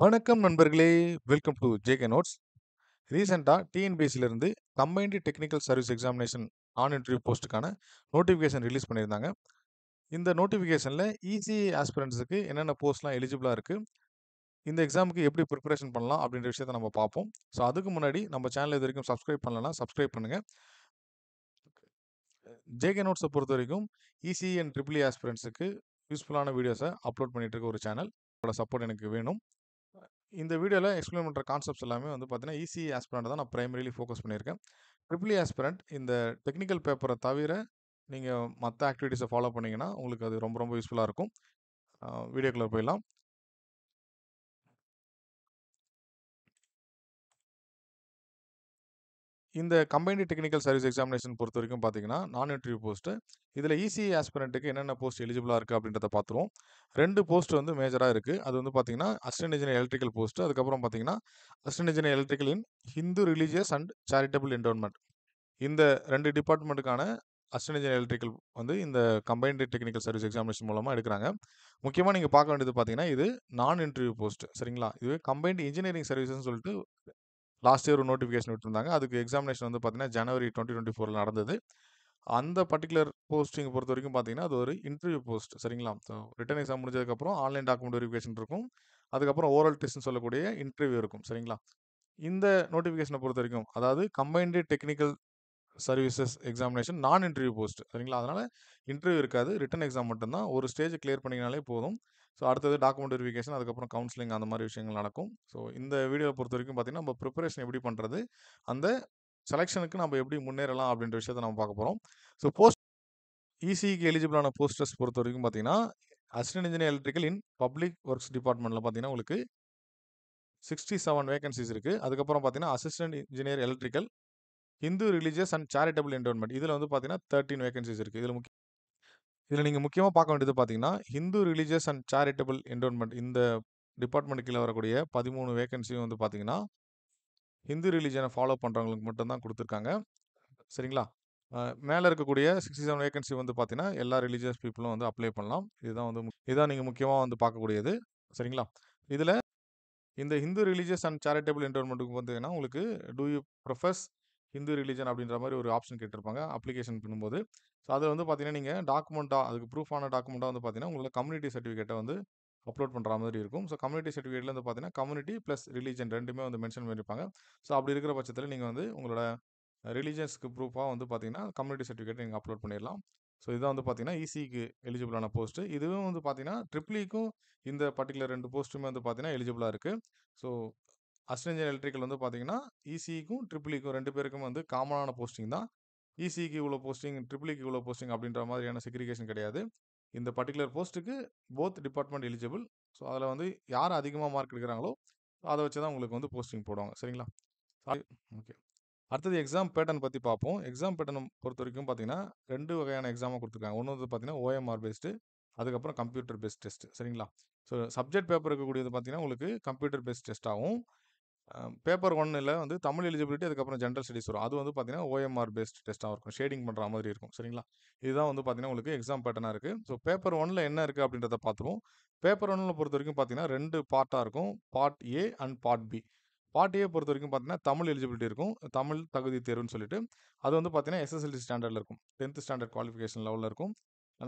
வணக்கம் நண்பர்களே welcome to JK notes ரீசெண்டாக டிஎன்பிஎஸ்சிலிருந்து combined technical service examination non interview போஸ்ட்டுக்கான நோட்டிஃபிகேஷன் ரிலீஸ் பண்ணியிருந்தாங்க இந்த நோட்டிஃபிகேஷனில் இசி ஆஸ்பிரண்ட்ஸுக்கு என்னென்ன போஸ்ட்லாம் எலிஜிபிளாக இருக்குது இந்த எக்ஸாமுக்கு எப்படி ப்ரிப்பரேஷன் பண்ணலாம் அப்படின்ற விஷயத்த நம்ம பார்ப்போம் ஸோ அதுக்கு முன்னாடி நம்ம சேனல் இது வரைக்கும் சப்ஸ்கிரைப் பண்ணலன்னா சப்ஸ்கிரைப் பண்ணுங்கள் ஜேகே நோட்ஸை பொறுத்த வரைக்கும் இசி அண்ட் ட்ரிபிள் ஆஸ்பிரண்ட்ஸுக்கு யூஸ்ஃபுல்லான வீடியோஸை அப்லோட் பண்ணிகிட்டு இருக்க ஒரு சேனல் சப்போர்ட் எனக்கு வேணும் இந்த வீடியோவில் எக்ஸ்பிளைன் பண்ணுற கான்செப்ட்ஸ் எல்லாமே வந்து பார்த்தீங்கன்னா ஈஸி ஆஸ்பிரண்ட் தான் நான் ப்ரைமரிலி ஃபோக்கஸ் பண்ணியிருக்கேன் ட்ரிபிளி ஆஸ்பிரண்ட் e இந்த டெக்னிக்கல் பேப்பரை தவிர நீங்கள் மற்ற ஆக்டிவிட்டீஸை ஃபாலோ பண்ணிங்கன்னா உங்களுக்கு அது ரொம்ப ரொம்ப யூஸ்ஃபுல்லாக இருக்கும் வீடியோக்குள்ளே போயிடலாம் இந்த கம்பைண்டு டெக்னிக்கல் சர்வீஸ் எக்ஸாமினேஷன் பொறுத்த வரைக்கும் பார்த்தீங்கன்னா நான் இன்டர்வியூ போஸ்ட்டு இதில் இசிஐ ஆஸ்பிரண்ட்டுக்கு என்னென்ன போஸ்ட் எலிஜிபிளாக இருக்குது அப்படின்றத பார்த்துருவோம் ரெண்டு போஸ்ட் வந்து மேஜராக இருக்குது அது வந்து பார்த்தீங்கன்னா அஸ்டன் இன்ஜினியர் எலக்ட்ரிக்கல் போஸ்ட் அதுக்கப்புறம் பார்த்தீங்கன்னா assistant engineer electrical in Hindu religious and charitable endowment இந்த ரெண்டு டிபார்ட்மெண்ட்டுக்கான அஸ்டன் இன்ஜினியர் எலக்ட்ரிக்கல் வந்து இந்த கம்பைண்டு டெக்னிக்கல் சர்வீஸ் எக்ஸாமினேஷன் மூலமாக எடுக்கிறாங்க முக்கியமாக நீங்கள் பார்க்க வேண்டியது பார்த்தீங்கன்னா இது நான் இன்டர்வியூ போஸ்ட் சரிங்களா இது கம்பைன்டு இன்ஜினியரிங் சர்வீஸ்ன்னு சொல்லிட்டு லாஸ்ட் இயர் ஒரு நோட்டிஃபிகேஷன் விட்டுருந்தாங்க அதுக்கு எக்ஸாமினேஷன் வந்து பார்த்தீங்கன்னா ஜனவரி டுவெண்ட்டி டுவெண்ட்டி ஃபோரில் நடந்தது அந்த பர்டிகுலர் போஸ்டிங் பொறுத்த வரைக்கும் பார்த்தீங்கன்னா அது ஒரு இன்டர்வியூ போஸ்ட் சரிங்களா ஸோ ரிட்டன் எக்ஸாம் முடிஞ்சதுக்கப்புறம் ஆன்லைன் டாக்குமெண்ட் வெரிஃபிகேஷன் இருக்கும் அதுக்கப்புறம் ஓரல் டெஸ்ட்னு சொல்லக்கூடிய இன்டர்வியூ இருக்கும் சரிங்களா இந்த நோட்டிஃபிகேஷனை பொறுத்த வரைக்கும் அதாவது கம்பைன்டு டெக்னிக்கல் சர்வீசஸ் எக்ஸாமினேஷன் நான் இன்டர்வியூ போஸ்ட் சரிங்களா அதனால் இன்டர்வியூ இருக்காது ரிட்டன் எக்ஸாம் மட்டும்தான் ஒரு ஸ்டேஜ் கிளியர் பண்ணிங்கனாலே போதும் ஸோ அடுத்தது டாக்குமெண்ட் வெரிஃபிகேஷன் அதுக்கப்புறம் கவுன்சிலிங் அந்த மாதிரி விஷயங்கள் நடக்கும் ஸோ இந்த வீடியோவை பொறுத்த வரைக்கும் பார்த்திங்கன்னா நம்ம ப்ரிப்பரேஷன் எப்படி பண்ணுறது அந்த செலெக்ஷனுக்கு நம்ம எப்படி முன்னேறலாம் அப்படின்ற விஷயத்தை நம்ம பார்க்க போகிறோம் ஸோ போஸ்ட் இசிக்கு எலிஜிபிளான போஸ்டர்ஸ் பொறுத்த வரைக்கும் பார்த்தீங்கன்னா assistant engineer electrical in public works டிபார்ட்மெண்ட்டில் பார்த்தீங்கன்னா உங்களுக்கு சிக்ஸ்டி செவன் வேகன்சிஸ் இருக்குது அதுக்கப்புறம் பார்த்தீங்கன்னா assistant engineer electrical Hindu religious and charitable endowment இதில் வந்து பார்த்தீங்கன்னா தேர்ட்டின் வேகன்சிஸ் இருக்குது இதில் முக்கிய இதில் நீங்கள் முக்கியமாக பார்க்க வேண்டியது பார்த்தீங்கன்னா Hindu religious and charitable endowment இந்த டிபார்ட்மெண்ட் கீழே வரக்கூடிய பதிமூணு வேகன்சியும் வந்து பார்த்தீங்கன்னா ஹிந்து ரிலீஜனை ஃபாலோ பண்ணுறவங்களுக்கு மட்டும்தான் கொடுத்துருக்காங்க சரிங்களா மேலே இருக்கக்கூடிய சிக்ஸ்டி செவன் வேகன்சி வந்து பார்த்தீங்கன்னா எல்லா ரிலீஜியஸ் பீப்புளும் வந்து அப்ளை பண்ணலாம் இதுதான் வந்து இதுதான் நீங்கள் முக்கியமாக வந்து பார்க்கக்கூடியது சரிங்களா இதில் இந்த ஹிந்து ரிலீஜியஸ் அண்ட் சேரிட்டபிள் என்டோன்மெண்ட்டுக்கு பார்த்தீங்கன்னா உங்களுக்கு do you profess Hindu religion அப்படின்ற மாதிரி ஒரு ஆப்ஷன் கேட்டிருப்பாங்க அப்ளிகேஷன் பண்ணும்போது ஸோ அதில் வந்து பார்த்தீங்கன்னா நீங்கள் டாக்குமெண்ட்டாக அதுக்கு ப்ரூஃபான டாக்குமெண்ட்டாக வந்து பார்த்தீங்கன்னா உங்களோட கம்யூனிட்டி சர்டிஃபிகேட்டை வந்து அப்லோட் பண்ணுற மாதிரி இருக்கும் ஸோ கம்யூனிட்டி சர்டிஃபிகேட்டில் வந்து பார்த்தீங்கன்னா கம்யூனிட்டி ப்ளஸ் ரிலீஜன் ரெண்டுமே வந்து மென்ஷன் பண்ணியிருப்பாங்க ஸோ அப்படி இருக்கிற பட்சத்தில் நீங்கள் வந்து உங்களோட ரிலீஜன்ஸ்க்கு ப்ரூஃபாக வந்து பார்த்தீங்கன்னா கம்யூனிட்டி சர்டிஃபிகேட் நீங்கள் அப்லோட் பண்ணிடலாம் ஸோ இதான் வந்து பார்த்தீங்கன்னா இசிக்கு எலிஜிபிளான போஸ்ட்டு இதுவும் வந்து பார்த்தீங்கன்னா ட்ரிப்ளிக்கும் e இந்த பர்டிகுலர் ரெண்டு போஸ்ட்டுமே வந்து பார்த்தீங்கன்னா எலிஜிபிளாக இருக்குது ஸோ அஸ்ரேஞ்சர் எலக்ட்ரிக்கல் வந்து பார்த்தீங்கன்னா இசிக்கும் e e ட்ரிபிளிக்கும் e ரெண்டு பேருக்கும் வந்து காமனான போஸ்டிங் தான் இசிக்கு இவ்வளோ போஸ்டிங் ட்ரிபிளிக்கு இவ்வளோ போஸ்டிங் அப்படின்ற மாதிரியான செக்ரிகேஷன் கிடையாது இந்த பர்டிகுலர் போஸ்ட்டுக்கு போத் டிபார்ட்மெண்ட் எலிஜிபிள் ஸோ அதில் வந்து யார் அதிகமாக மார்க் எடுக்கிறாங்களோ அதை வச்சு தான் உங்களுக்கு வந்து போஸ்டிங் போடுவாங்க சரிங்களா ஓகே அடுத்தது எக்ஸாம் பேட்டர்ன் பற்றி பார்ப்போம் எக்ஸாம் பேட்டர்ன் பொறுத்த வரைக்கும் பார்த்தீங்கன்னா ரெண்டு வகையான எக்ஸாமாக கொடுத்துருக்காங்க ஒன்று வந்து பார்த்தீங்கன்னா ஓஎம்ஆர் பேஸ்டு அதுக்கப்புறம் கம்ப்யூட்டர் பேஸ்ட் டெஸ்ட் சரிங்களா ஸோ சப்ஜெக்ட் பேப்பர் இருக்கக்கூடியது பார்த்தீங்கன்னா உங்களுக்கு கம்ப்யூட்டர் பேஸ்ட் டெஸ்ட்டாகவும் பேப்பர் ஒன்னில் வந்து தமிழ் எலிஜிபிலிட்டி அதுக்கப்புறம் ஜென்ரல் ஸ்டடிஸ் வரும் அது வந்து பார்த்தீங்கன்னா ஓஎம்ஆர் பேஸ்ட் டெஸ்ட்டாக இருக்கும் ஷேடிங் பண்ணுற மாதிரி இருக்கும் சரிங்களா இதுதான் வந்து பார்த்தீங்கன்னா உங்களுக்கு எக்ஸாம் பேட்டர்னாக இருக்குது ஸோ பேப்பர் ஒனில் என்ன இருக்குது அப்படின்றத பார்த்துருவோம் பேப்பர் ஒன்னில் பொறுத்த வரைக்கும் பார்த்தீங்கன்னா ரெண்டு பார்ட்டாக இருக்கும் part A and part B part A பொறுத்த வரைக்கும் பார்த்தீங்கன்னா தமிழ் எலிஜிபிலிட்டி இருக்கும் தமிழ் தகுதி தேர்வுன்னு சொல்லிட்டு அது வந்து பார்த்தீங்கன்னா எஸ்எஸ்எல்சி ஸ்டாண்டர்டில் இருக்கும் டென்த் ஸ்டாண்டர்ட் குவாலிஃபிகேஷன் லெவலில் இருக்கும்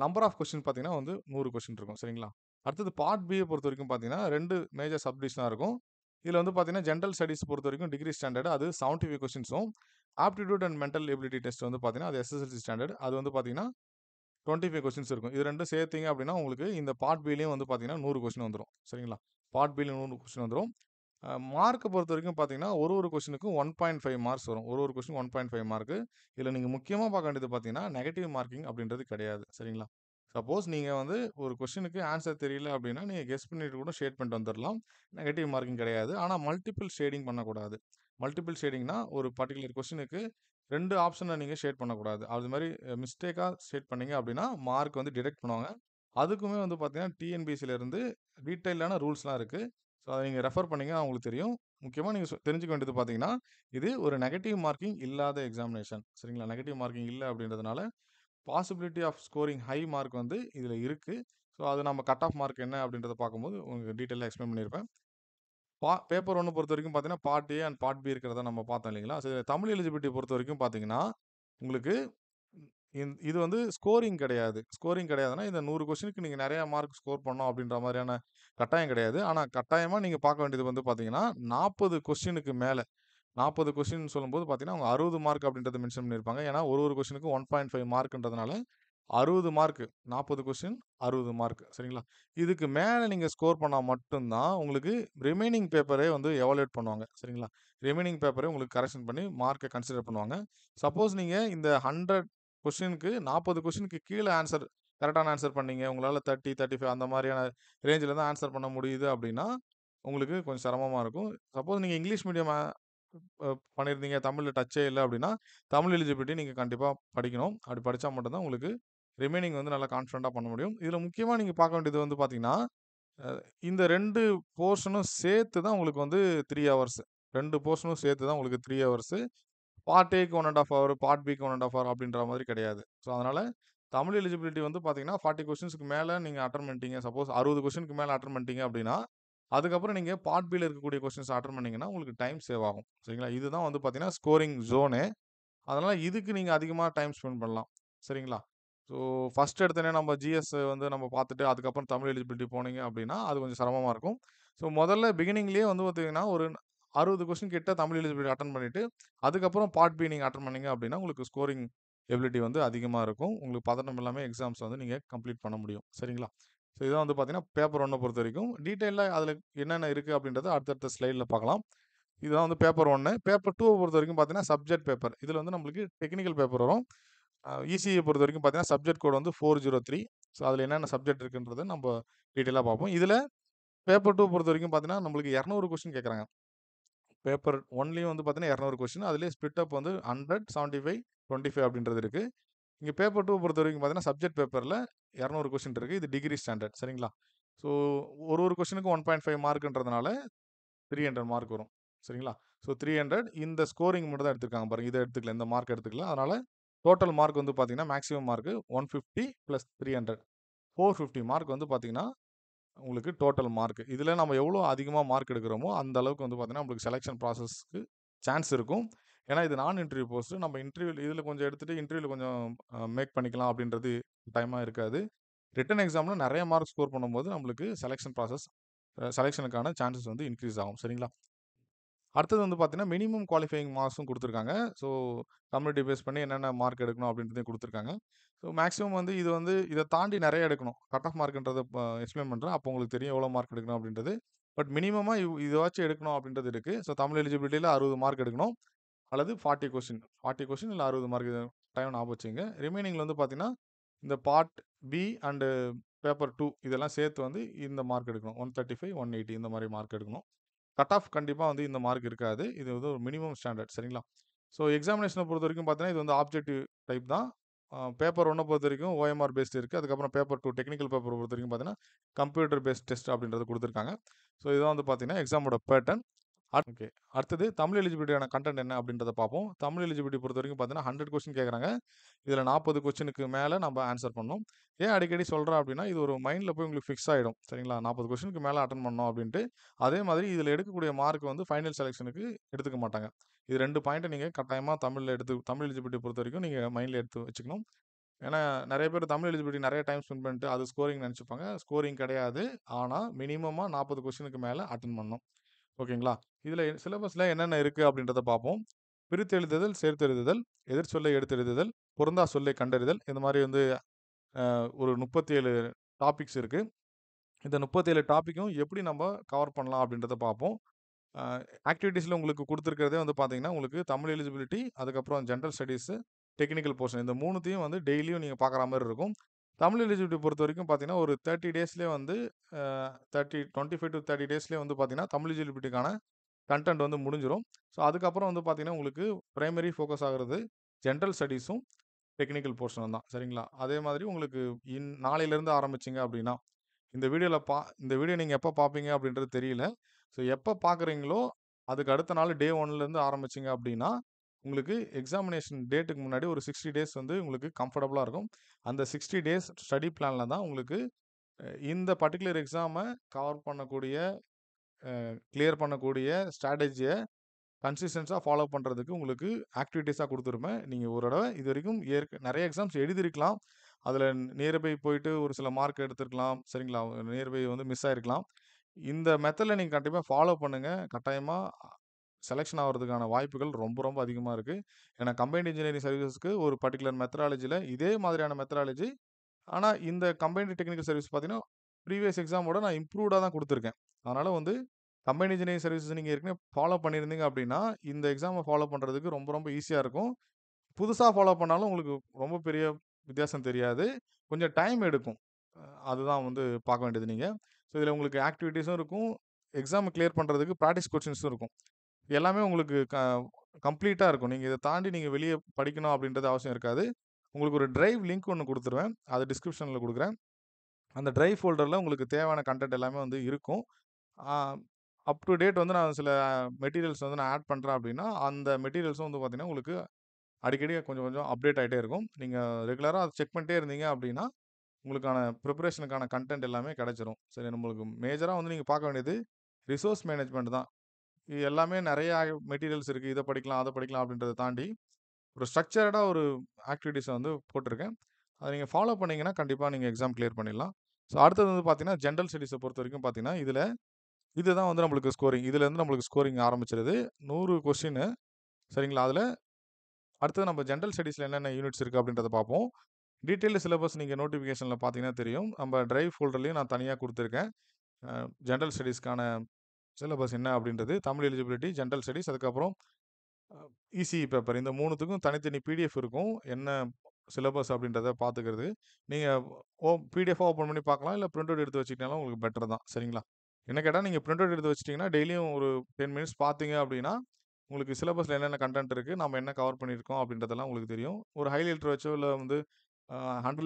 நம்பர் ஆஃப் கொஸ்டின் பார்த்தீங்கன்னா வந்து நூறு கொஸ்டின் இருக்கும் சரிங்களா அடுத்தது பார்ட் பியை பொறுத்த வரைக்கும் பார்த்தீங்கன்னா ரெண்டு மேஜர் சப்டிஷனாக இருக்கும் இதில் வந்து பார்த்தீங்கன்னா ஜென்ரல் ஸ்டடீஸ் பொறுத்த வரைக்கும் டிகிரி ஸ்டாண்டர்ட் அது செவன்டி ஃபைவ் கொஸ்டின்ஸும் aptitude and mental ability test வந்து பார்த்தீங்கன்னா அது எஸ்எஸ்எல்சி ஸ்டாண்டர்ட் அது வந்து பார்த்தீங்கன்னா டுவெண்ட்டி ஃபைவ் கொஸ்டின்ஸ் இருக்கும் இது ரெண்டும் சேர்த்திங்க அப்படின்னா உங்களுக்கு இந்த பார்ட் பிலையும் வந்து பார்த்தீங்கன்னா நூறு கொஸ்டின் வந்துடும் சரிங்களா பார்ட் பிலையும் நூறு கொஸ்டின் வந்துடும் மார்க்கை பொறுத்த வரைக்கும் பார்த்தீங்கன்னா ஒரு ஒரு கொஸ்டினுக்கும் ஒன் பாயிண்ட் ஃபைவ் மார்க்ஸ் வரும் ஒரு ஒரு question one point five mark இதில் நீங்கள் முக்கியமாக பார்க்க வேண்டியது பார்த்தீங்கன்னா நெகட்டிவ் மார்க்கிங் அப்படின்றது கிடையாது சரிங்களா சப்போஸ் நீங்கள் வந்து ஒரு கொஷினுக்கு ஆன்சர் தெரியல அப்படின்னா நீங்கள் கெஸ் பண்ணிட்டு கூட ஷேட் பண்ணிட்டு வந்துடலாம் நெகட்டிவ் மார்க்கிங் கிடையாது ஆனால் மல்டிபிள் ஷேடிங் பண்ணக்கூடாது மல்டிபிள் ஷேடிங்னா ஒரு பர்டிகுலர் கொஷினுக்கு ரெண்டு ஆப்ஷனை நீங்கள் ஷேட் பண்ணக்கூடாது அது மாதிரி மிஸ்டேக்காக ஷேட் பண்ணிங்க அப்படின்னா மார்க் வந்து டிடெக்ட் பண்ணுவாங்க அதுக்குமே வந்து பார்த்தீங்கன்னா டிஎன்பிசியிலேருந்து டீட்டெயிலான ரூல்ஸ்லாம் இருக்குது ஸோ அதை நீங்கள் ரெஃபர் பண்ணிங்கன்னா அவங்களுக்கு தெரியும் முக்கியமாக நீங்கள் தெரிஞ்சுக்க வேண்டியது பார்த்தீங்கன்னா இது ஒரு நெகட்டிவ் மார்க்கிங் இல்லாத எக்ஸாமினேஷன் சரிங்களா நெகட்டிவ் மார்க்கிங் இல்லை அப்படின்றதுனால possibility of scoring high mark வந்து இதில் இருக்குது ஸோ அது நம்ம கட் ஆஃப் மார்க் என்ன அப்படின்றத பார்க்கும்போது உங்களுக்கு டீட்டெயிலாக எக்ஸ்பிளைன் பண்ணியிருப்பேன் பா பேப்பர் ஒன்று பொறுத்த வரைக்கும் பார்த்தீங்கன்னா part A and part B இருக்கிறத நம்ம பார்த்தோம் இல்லைங்களா ஸோ தமிழ் எலிஜிபிலிட்டி பொறுத்த வரைக்கும் பார்த்தீங்கன்னா உங்களுக்கு இது வந்து ஸ்கோரிங் கிடையாது ஸ்கோரிங் கிடையாதுன்னா இந்த நூறு கொஸ்டினுக்கு நீங்கள் நிறையா மார்க் ஸ்கோர் பண்ணோம் அப்படின்ற மாதிரியான கட்டாயம் கிடையாது ஆனால் கட்டாயமாக நீங்கள் பார்க்க வேண்டியது வந்து பார்த்தீங்கன்னா நாற்பது கொஸ்டினுக்கு மேலே நாற்பது கொஸ்டின் சொல்லும்போது பார்த்தீங்கன்னா அவங்க அறுபது மார்க் அப்படின்றத மென்ஷன் பண்ணியிருப்பாங்க ஏன்னா ஒரு ஒரு கொஸ்டினுக்கு ஒன் பாயிண்ட் ஃபைவ் மார்க்ன்றதுனால அறுபது மார்க் நாற்பது கொஸ்டின் அறுபது மார்க் சரிங்களா இதுக்கு மேலே நீங்கள் ஸ்கோர் பண்ணால் மட்டும்தான் உங்களுக்கு ரிமைனிங் பேப்பரே வந்து எவாலுவேட் பண்ணுவாங்க சரிங்களா ரிமைனிங் பேப்பரே உங்களுக்கு கரெக்ஷன் பண்ணி மார்க்கை கன்சிடர் பண்ணுவாங்க சப்போஸ் நீங்கள் இந்த ஹண்ட்ரட் கொஸ்டினுக்கு நாற்பது கொஸ்டினுக்கு கீழே ஆன்சர் கரெக்டான ஆன்சர் பண்ணீங்க உங்களால் தேர்ட்டி தேர்ட்டி ஃபைவ் அந்த மாதிரியான ரேஞ்சில் தான் ஆன்சர் பண்ண முடியுது அப்படின்னா உங்களுக்கு கொஞ்சம் சிரமமாக இருக்கும் சப்போஸ் நீங்கள் இங்கிலீஷ் மீடியம் பண்ணியிருந்தீங்க தமிழில் டச்சே இல்லை அப்படின்னா தமிழ் எலிஜிபிலிட்டி நீங்கள் கண்டிப்பாக படிக்கணும் அப்படி படித்தா மட்டும்தான் உங்களுக்கு ரிமைனிங் வந்து நல்லா கான்ஃபிடண்ட்டாக பண்ண முடியும் இதில் முக்கியமாக நீங்கள் பார்க்க வேண்டியது வந்து பார்த்தீங்கன்னா இந்த ரெண்டு போர்ஷனும் சேர்த்து தான் உங்களுக்கு வந்து த்ரீ ஹவர்ஸ் ரெண்டு போர்ஷனும் சேர்த்து தான் உங்களுக்கு த்ரீ ஹவர்ஸு பார்ட் ஏக்கு one and half hour part பிக்கு ஒன் அண்ட் ஆஃப் ஹவர் அப்படின்ற மாதிரி கிடையாது ஸோ அதனால் தமிழ் எலிஜிபிலிட்டி வந்து பார்த்தீங்கன்னா ஃபார்ட்டி கொஷின்ஸுக்கு மேலே நீங்கள் அட்டன் பண்ணிட்டீங்க சப்போஸ் அறுபது கொஸ்டினுக்கு மேலே அட்டன் பண்ணிட்டீங்க அப்படின்னா அதுக்கப்புறம் நீங்கள் பார்ட் பியில் இருக்கக்கூடிய கொஸ்டின்ஸ் அட்டன் பண்ணிங்கன்னா உங்களுக்கு டைம் சேவ் ஆகும் சரிங்களா இதுதான் வந்து பார்த்தீங்கன்னா ஸ்கோரிங் ஜோனு அதனால் இதுக்கு நீங்கள் அதிகமாக டைம் ஸ்பெண்ட் பண்ணலாம் சரிங்களா ஸோ ஃபஸ்ட் எடுத்தனே நம்ம ஜிஎஸ் வந்து நம்ம பார்த்துட்டு அதுக்கப்புறம் தமிழ் எலிஜிபிலிட்டி போனீங்க அப்படின்னா அது கொஞ்சம் சிரமமாக இருக்கும் ஸோ முதல்ல பிகினிங்லேயே வந்து பார்த்தீங்கன்னா ஒரு அறுபது கொஸ்டின் கிட்ட தமிழ் எலிஜிபிலிட்டி அட்டன் பண்ணிவிட்டு அதுக்கப்புறம் பார்ட் பி நீங்கள் அட்டன் பண்ணிங்க அப்படின்னா உங்களுக்கு ஸ்கோரிங் எபிலிட்டி வந்து அதிகமாக இருக்கும் உங்களுக்கு பதட்டம் எல்லாமே எக்ஸாம்ஸ் வந்து நீங்கள் கம்ப்ளீட் பண்ண முடியும் சரிங்களா ஸோ இதான் வந்து பார்த்தீங்கன்னா பேப்பர் ஒன்னை பொறுத்த வரைக்கும் டீட்டெயிலாக அதில் என்னென்ன இருக்குது அப்படின்றத அடுத்தடுத்த ஸ்லைடில் பார்க்கலாம் இதுதான் வந்து பேப்பர் ஒன்று பேப்பர் டூவை பொறுத்த வரைக்கும் பார்த்தீங்கன்னா சப்ஜெக்ட் பேப்பர் இதில் வந்து நம்மளுக்கு டெக்னிக்கல் பேப்பர் வரும் இசிஐ e e பொறுத்த வரைக்கும் பார்த்தீங்கன்னா சப்ஜெக்ட் கோடு வந்து ஃபோர் ஜீரோ த்ரீ ஸோ அதில் என்னென்ன சப்ஜெக்ட் இருக்குன்றத நம்ம டீட்டெயிலாக பார்ப்போம் இதில் பேப்பர் டூ பொறுத்த வரைக்கும் பார்த்தீங்கன்னா நம்மளுக்கு இரநூறு கொஸ்டின் கேட்குறாங்க பேப்பர் ஒன்லேயும் வந்து பார்த்தீங்கன்னா இரநூறு கொஸ்டின் அதிலே ஸ்பிட் அப் வந்து hundred seventy five twenty five அப்படின்றது இருக்குது இங்கே பேப்பர் டூ பொறுத்த வரைக்கும் பார்த்தீங்கன்னா சப்ஜெக்ட் பேப்பரில் இரநூறு கொஸ்டின் இருக்குது இது டிகிரி ஸ்டாண்டர்ட் சரிங்களா ஸோ ஒரு ஒரு கொஸ்டினுக்கு ஒன் பாயிண்ட் ஃபைவ் மார்க்குன்றதுனால த்ரீ ஹண்ட்ரட் மார்க் வரும் சரிங்களா ஸோ த்ரீ ஹண்ட்ரட் இந்த ஸ்கோரிங் மட்டும் தான் எடுத்துருக்காங்க பாருங்கள் இதை எடுத்துக்கல இந்த மார்க் எடுத்துக்கல அதனால் டோட்டல் மார்க் வந்து பார்த்தீங்கன்னா maximum mark one fifty plus three hundred four fifty mark வந்து பார்த்தீங்கன்னா உங்களுக்கு டோட்டல் மார்க் இதில் நம்ம எவ்வளோ அதிகமாக மார்க் எடுக்கிறோமோ அந்த அளவுக்கு வந்து பார்த்திங்கன்னா உங்களுக்கு செலெக்ஷன் ப்ராசஸ்க்கு சான்ஸ் இருக்கும் ஏன்னா இது நான் இன்டர்வியூ போஸ்ட் நம்ம இன்டர்வியூ இதில் கொஞ்சம் எடுத்துகிட்டு இன்டர்வியூவில் கொஞ்சம் மேக் பண்ணிக்கலாம் அப்படின்றது டைமாக இருக்காது ரிட்டன் எக்ஸாமில் நிறைய மார்க் ஸ்கோர் பண்ணும்போது நம்மளுக்கு செலெக்ஷன் ப்ராசஸ் செலெக்ஷனுக்கான சான்சஸ் வந்து இன்க்ரீஸ் ஆகும் சரிங்களா அடுத்தது வந்து பார்த்தீங்கன்னா மினிமம் குவாலிஃபைங் மார்க்ஸும் கொடுத்துருக்காங்க ஸோ கம்யூனிட்டி பேஸ் பண்ணி என்னென்ன மார்க் எடுக்கணும் அப்படின்றதையும் கொடுத்துருக்காங்க ஸோ மேக்ஸிமம் வந்து இது வந்து இதை தாண்டி நிறைய எடுக்கணும் கட் ஆஃப் மார்க்ன்றதை எக்ஸ்பிளைன் பண்ணுறேன் அப்போ உங்களுக்கு தெரியும் எவ்வளோ மார்க் எடுக்கணும் அப்படின்றது பட் மினிமமாக இவ் இதை வச்சு எடுக்கணும் அப்படின்றது இருக்குது ஸோ தமிழ் எலிஜிபிலிட்டியில் அறுபது மார்க் எடுக்கணும் அல்லது ஃபார்ட்டி கொஸ்டின் ஃபார்ட்டி கொஸ்டின் இல்லை அறுபது மார்க் டைம் ஞாபகம் வச்சுங்க ரிமைனிங்கில் வந்து பார்த்தீங்கன்னா இந்த part B and paper two இதெல்லாம் சேர்த்து வந்து இந்த மார்க் எடுக்கணும் one thirty five one eighty இந்த மாதிரி மார்க் எடுக்கணும் கட் ஆஃப் கண்டிப்பாக வந்து இந்த மார்க் இருக்காது இது வந்து ஒரு மினிமம் ஸ்டாண்டர்ட் சரிங்களா ஸோ எக்ஸாமினேஷனை பொறுத்த வரைக்கும் பார்த்தீங்கன்னா இது வந்து ஆப்ஜெக்டிவ் டைப் தான் பேப்பர் ஒன்றை பொறுத்த வரைக்கும் ஓஎம்ஆர் பேஸ்ட் இருக்குது அதுக்கப்புறம் பேப்பர் டூ டெக்னிக்கல் பேப்பர் பொறுத்த வரைக்கும் பார்த்தீங்கன்னா கம்ப்யூட்டர் பேஸ்ட் டெஸ்ட் அப்படின்றது கொடுத்துருக்காங்க ஸோ இதான் வந்து பார்த்தீங்கன்னா எக்ஸாமோட பேட்டர்ன் ஓகே அடுத்தது தமிழ் எலிஜிபிலிட்டியான கண்டென்ட் என்ன அப்படின்றத பார்ப்போம் தமிழ் எலிஜிபிலிட்டி பொறுத்த வரைக்கும் பார்த்தீங்கன்னா ஹண்ட்ரட் கொஸ்டின் கேட்குறாங்க இதில் நாற்பது கொஸ்டினுக்கு மேலே நம்ம ஆன்சர் பண்ணோம் ஏன் அடிக்கடி சொல்கிறேன் அப்படின்னா இது ஒரு மைண்டில் போய் உங்களுக்கு ஃபிக்ஸ் ஆகிடும் சரிங்களா நாற்பது கொஸ்டினுக்கு மேலே அட்டன் பண்ணோம் அப்படின்ட்டு அதே மாதிரி இதில் எடுக்கக்கூடிய மார்க் வந்து ஃபைனல் செலெக்ஷனுக்கு எடுத்துக்க மாட்டாங்க இது ரெண்டு பாயிண்ட்டை நீங்கள் கட்டாயமாக தமிழில் எடுத்து தமிழ் எலிஜிபிலிட்டி பொறுத்த வரைக்கும் நீங்கள் மைண்டில் எடுத்து வச்சுக்கணும் ஏன்னா நிறைய பேர் தமிழ் எலிஜிபிலிட்டி நிறைய டைம் ஸ்பெண்ட் பண்ணிட்டு அது ஸ்கோரிங் நினச்சிப்பாங்க ஸ்கோரிங் கிடையாது ஆனால் மினிமமாக நாற்பது கொஸ்டினுக்கு மேலே அட்டன் பண்ணணும் ஓகேங்களா இதில் சிலபஸில் என்னென்ன இருக்குது அப்படின்றத பார்ப்போம் பிரித்து எழுதுதல் சேர்த்தெழுதுதல் எதிர்ச்சொல்லை எழுதுதல் பொருந்தா சொல்லை கண்டறிதல் இந்த மாதிரி வந்து ஒரு முப்பத்தி டாபிக்ஸ் இருக்குது இந்த முப்பத்தேழு டாப்பிக்கும் எப்படி நம்ம கவர் பண்ணலாம் அப்படின்றத பார்ப்போம் ஆக்டிவிட்டீஸில் உங்களுக்கு கொடுத்துருக்கிறதே வந்து பார்த்தீங்கன்னா உங்களுக்கு தமிழ் எலிஜிபிலிட்டி அதுக்கப்புறம் ஜென்ரல் ஸ்டடீஸு டெக்னிக்கல் போர்ஷன் இந்த மூணுத்தையும் வந்து டெய்லியும் நீங்கள் பார்க்குற மாதிரி இருக்கும் தமிழ் எலிஜிபிலிட்டி பொறுத்த வரைக்கும் பார்த்தீங்கன்னா ஒரு தேர்ட்டி டேஸ்லேயே வந்து thirty twenty five to thirty டேஸ்லேயே வந்து பார்த்தீங்கன்னா தமிழ் எலிஜிபிலிட்டிக்கான கண்டென்ட் வந்து முடிஞ்சிடும் ஸோ அதுக்கப்புறம் வந்து பார்த்தீங்கன்னா உங்களுக்கு ப்ரைமரி ஃபோக்கஸ் ஆகிறது ஜென்ரல் ஸ்டடீஸும் டெக்னிக்கல் போர்ஷனும் தான் சரிங்களா அதே மாதிரி உங்களுக்கு இன் நாளையிலேருந்து ஆரம்பிச்சிங்க அப்படின்னா இந்த வீடியோவில் பா இந்த வீடியோ நீங்கள் எப்போ பார்ப்பீங்க அப்படின்றது தெரியல ஸோ எப்போ பார்க்குறீங்களோ அதுக்கு அடுத்த நாள் டே ஒன்லேருந்து ஆரம்பிச்சிங்க அப்படின்னா உங்களுக்கு எக்ஸாமினேஷன் டேட்டுக்கு முன்னாடி ஒரு சிக்ஸ்டி டேஸ் வந்து உங்களுக்கு கம்ஃபர்டபுளாக இருக்கும் அந்த சிக்ஸ்டி டேஸ் ஸ்டடி பிளானில் தான் உங்களுக்கு இந்த பர்டிகுலர் எக்ஸாமை கவர் பண்ணக்கூடிய கிளியர் பண்ணக்கூடிய ஸ்ட்ராட்டஜியை கன்சிஸ்டன்ஸாக ஃபாலோ பண்ணுறதுக்கு உங்களுக்கு ஆக்டிவிட்டீஸாக கொடுத்துருப்பேன் நீங்கள் ஒரு தடவை இது வரைக்கும் ஏற்க நிறைய எக்ஸாம்ஸ் எழுதிருக்கலாம் அதில் நியர்பை போயிட்டு ஒரு சில மார்க் எடுத்துருக்கலாம் சரிங்களா நியர்பை வந்து மிஸ் ஆகிருக்கலாம் இந்த மெத்தடில் நீங்கள் கண்டிப்பாக ஃபாலோ பண்ணுங்கள் கட்டாயமாக செலெக்ஷன் ஆகிறதுக்கான வாய்ப்புகள் ரொம்ப ரொம்ப அதிகமாக இருக்குது ஏன்னா கம்பைன்ட் இன்ஜினியரிங் சர்வீசஸ்க்கு ஒரு பர்டிகுலர் மெத்தடாலஜியில் இதே மாதிரியான மெத்தடாலஜி ஆனால் இந்த கம்பைன்டு டெக்னிக்கல் சர்வீஸ் பார்த்தீங்கன்னா ப்ரீவியஸ் எக்ஸாமோட நான் இம்ப்ரூவ்டாக தான் கொடுத்துருக்கேன் அதனால் வந்து கம்பைன் இன்ஜினியரிங் சர்வீஸஸ் நீங்கள் ஏற்கனவே ஃபாலோ பண்ணியிருந்தீங்க அப்படின்னா இந்த எக்ஸாமை ஃபாலோ பண்ணுறதுக்கு ரொம்ப ரொம்ப ஈஸியாக இருக்கும் புதுசாக ஃபாலோ பண்ணாலும் உங்களுக்கு ரொம்ப பெரிய வித்தியாசம் தெரியாது கொஞ்சம் டைம் எடுக்கும் அதுதான் வந்து பார்க்க வேண்டியது நீங்கள் ஸோ இதில் உங்களுக்கு ஆக்டிவிட்டீஸும் இருக்கும் எக்ஸாம் கிளியர் பண்ணுறதுக்கு ப்ராக்டிஸ் கொஷின்ஸும் இருக்கும் எல்லாமே உங்களுக்கு க கம்ப்ளீட்டாக இருக்கும் நீங்கள் இதை தாண்டி நீங்கள் வெளியே படிக்கணும் அப்படின்றது அவசியம் இருக்காது உங்களுக்கு ஒரு ட்ரைவ் லிங்க் ஒன்று கொடுத்துருவேன் அது டிஸ்கிரிப்ஷனில் கொடுக்குறேன் அந்த ட்ரைவ் ஃபோல்டரில் உங்களுக்கு தேவையான கண்டென்ட் எல்லாமே வந்து இருக்கும் அப் டு டேட் வந்து நான் சில மெட்டீரியல்ஸ் வந்து நான் ஆட் பண்ணுறேன் அப்படின்னா அந்த மெட்டீரியல்ஸும் வந்து பார்த்திங்கன்னா உங்களுக்கு அடிக்கடி கொஞ்சம் கொஞ்சம் அப்டேட் ஆகிட்டே இருக்கும் நீங்கள் ரெகுலராக அதை செக் பண்ணிட்டே இருந்தீங்க அப்படின்னா உங்களுக்கான ப்ரிப்பரேஷனுக்கான கண்டென்ட் எல்லாமே கிடச்சிரும் சரி நம்மளுக்கு மேஜராக வந்து நீங்கள் பார்க்க வேண்டியது ரிசோர்ஸ் மேனேஜ்மெண்ட் தான் இது எல்லாமே நிறைய மெட்டீரியல்ஸ் இருக்குது இதை படிக்கலாம் அதை படிக்கலாம் அப்படின்றத தாண்டி ஒரு ஸ்ட்ரக்சர்டாக ஒரு ஆக்டிவிட்டீஸை வந்து போட்டிருக்கேன் அதை நீங்கள் ஃபாலோ பண்ணிங்கன்னா கண்டிப்பாக நீங்கள் எக்ஸாம் கிளியர் பண்ணிடலாம் ஸோ அடுத்தது வந்து பார்த்தீங்கன்னா ஜென்ரல் ஸ்டடீஸை பொறுத்த வரைக்கும் பார்த்தீங்கன்னா இதில் இதுதான் வந்து நம்மளுக்கு ஸ்கோரிங் இதுலேருந்து நம்மளுக்கு ஸ்கோரிங் ஆரம்பிச்சிருது நூறு கொஸ்டின் சரிங்களா அதில் அடுத்தது நம்ம ஜென்ரல் ஸ்டடீஸில் என்னென்ன யூனிட்ஸ் இருக்குது அப்படின்றத பார்ப்போம் டீட்டெயில் சிலபஸ் நீங்கள் நோட்டிஃபிகேஷனில் பார்த்தீங்கன்னா தெரியும் நம்ம ட்ரைவ் ஃபோல்டர்லேயும் நான் தனியாக கொடுத்துருக்கேன் ஜென்ரல் ஸ்டடீஸ்க்கான சிலபஸ் என்ன அப்படின்றது தமிழ் எலிஜிபிலிட்டி ஜென்ரல் ஸ்டடிஸ் அதுக்கப்புறம் இசிஇ பேப்பர் e e இந்த மூணுத்துக்கும் தனித்தனி பிடிஎஃப் இருக்கும் என்ன சிலபஸ் அப்படின்றத பார்த்துக்கிறது நீங்கள் ஓ பிடிஎஃப் ஓப்பன் பண்ணி பார்க்கலாம் இல்லை பிரிண்ட் அவுட் எடுத்து வச்சுக்கிட்டாலும் உங்களுக்கு பெட்டர் தான் சரிங்களா என்ன கேட்டால் நீங்கள் பிரிண்ட் அவுட் எடுத்து வச்சிட்டிங்கன்னா டெய்லியும் ஒரு டென் மினிட்ஸ் பார்த்தீங்க அப்படின்னா உங்களுக்கு சிலபஸில் என்னென்ன கண்டென்ட் இருக்குது நம்ம என்ன கவர் பண்ணியிருக்கோம் அப்படின்றதெல்லாம் உங்களுக்கு தெரியும் ஒரு ஹை வச்சோ இல்லை வந்து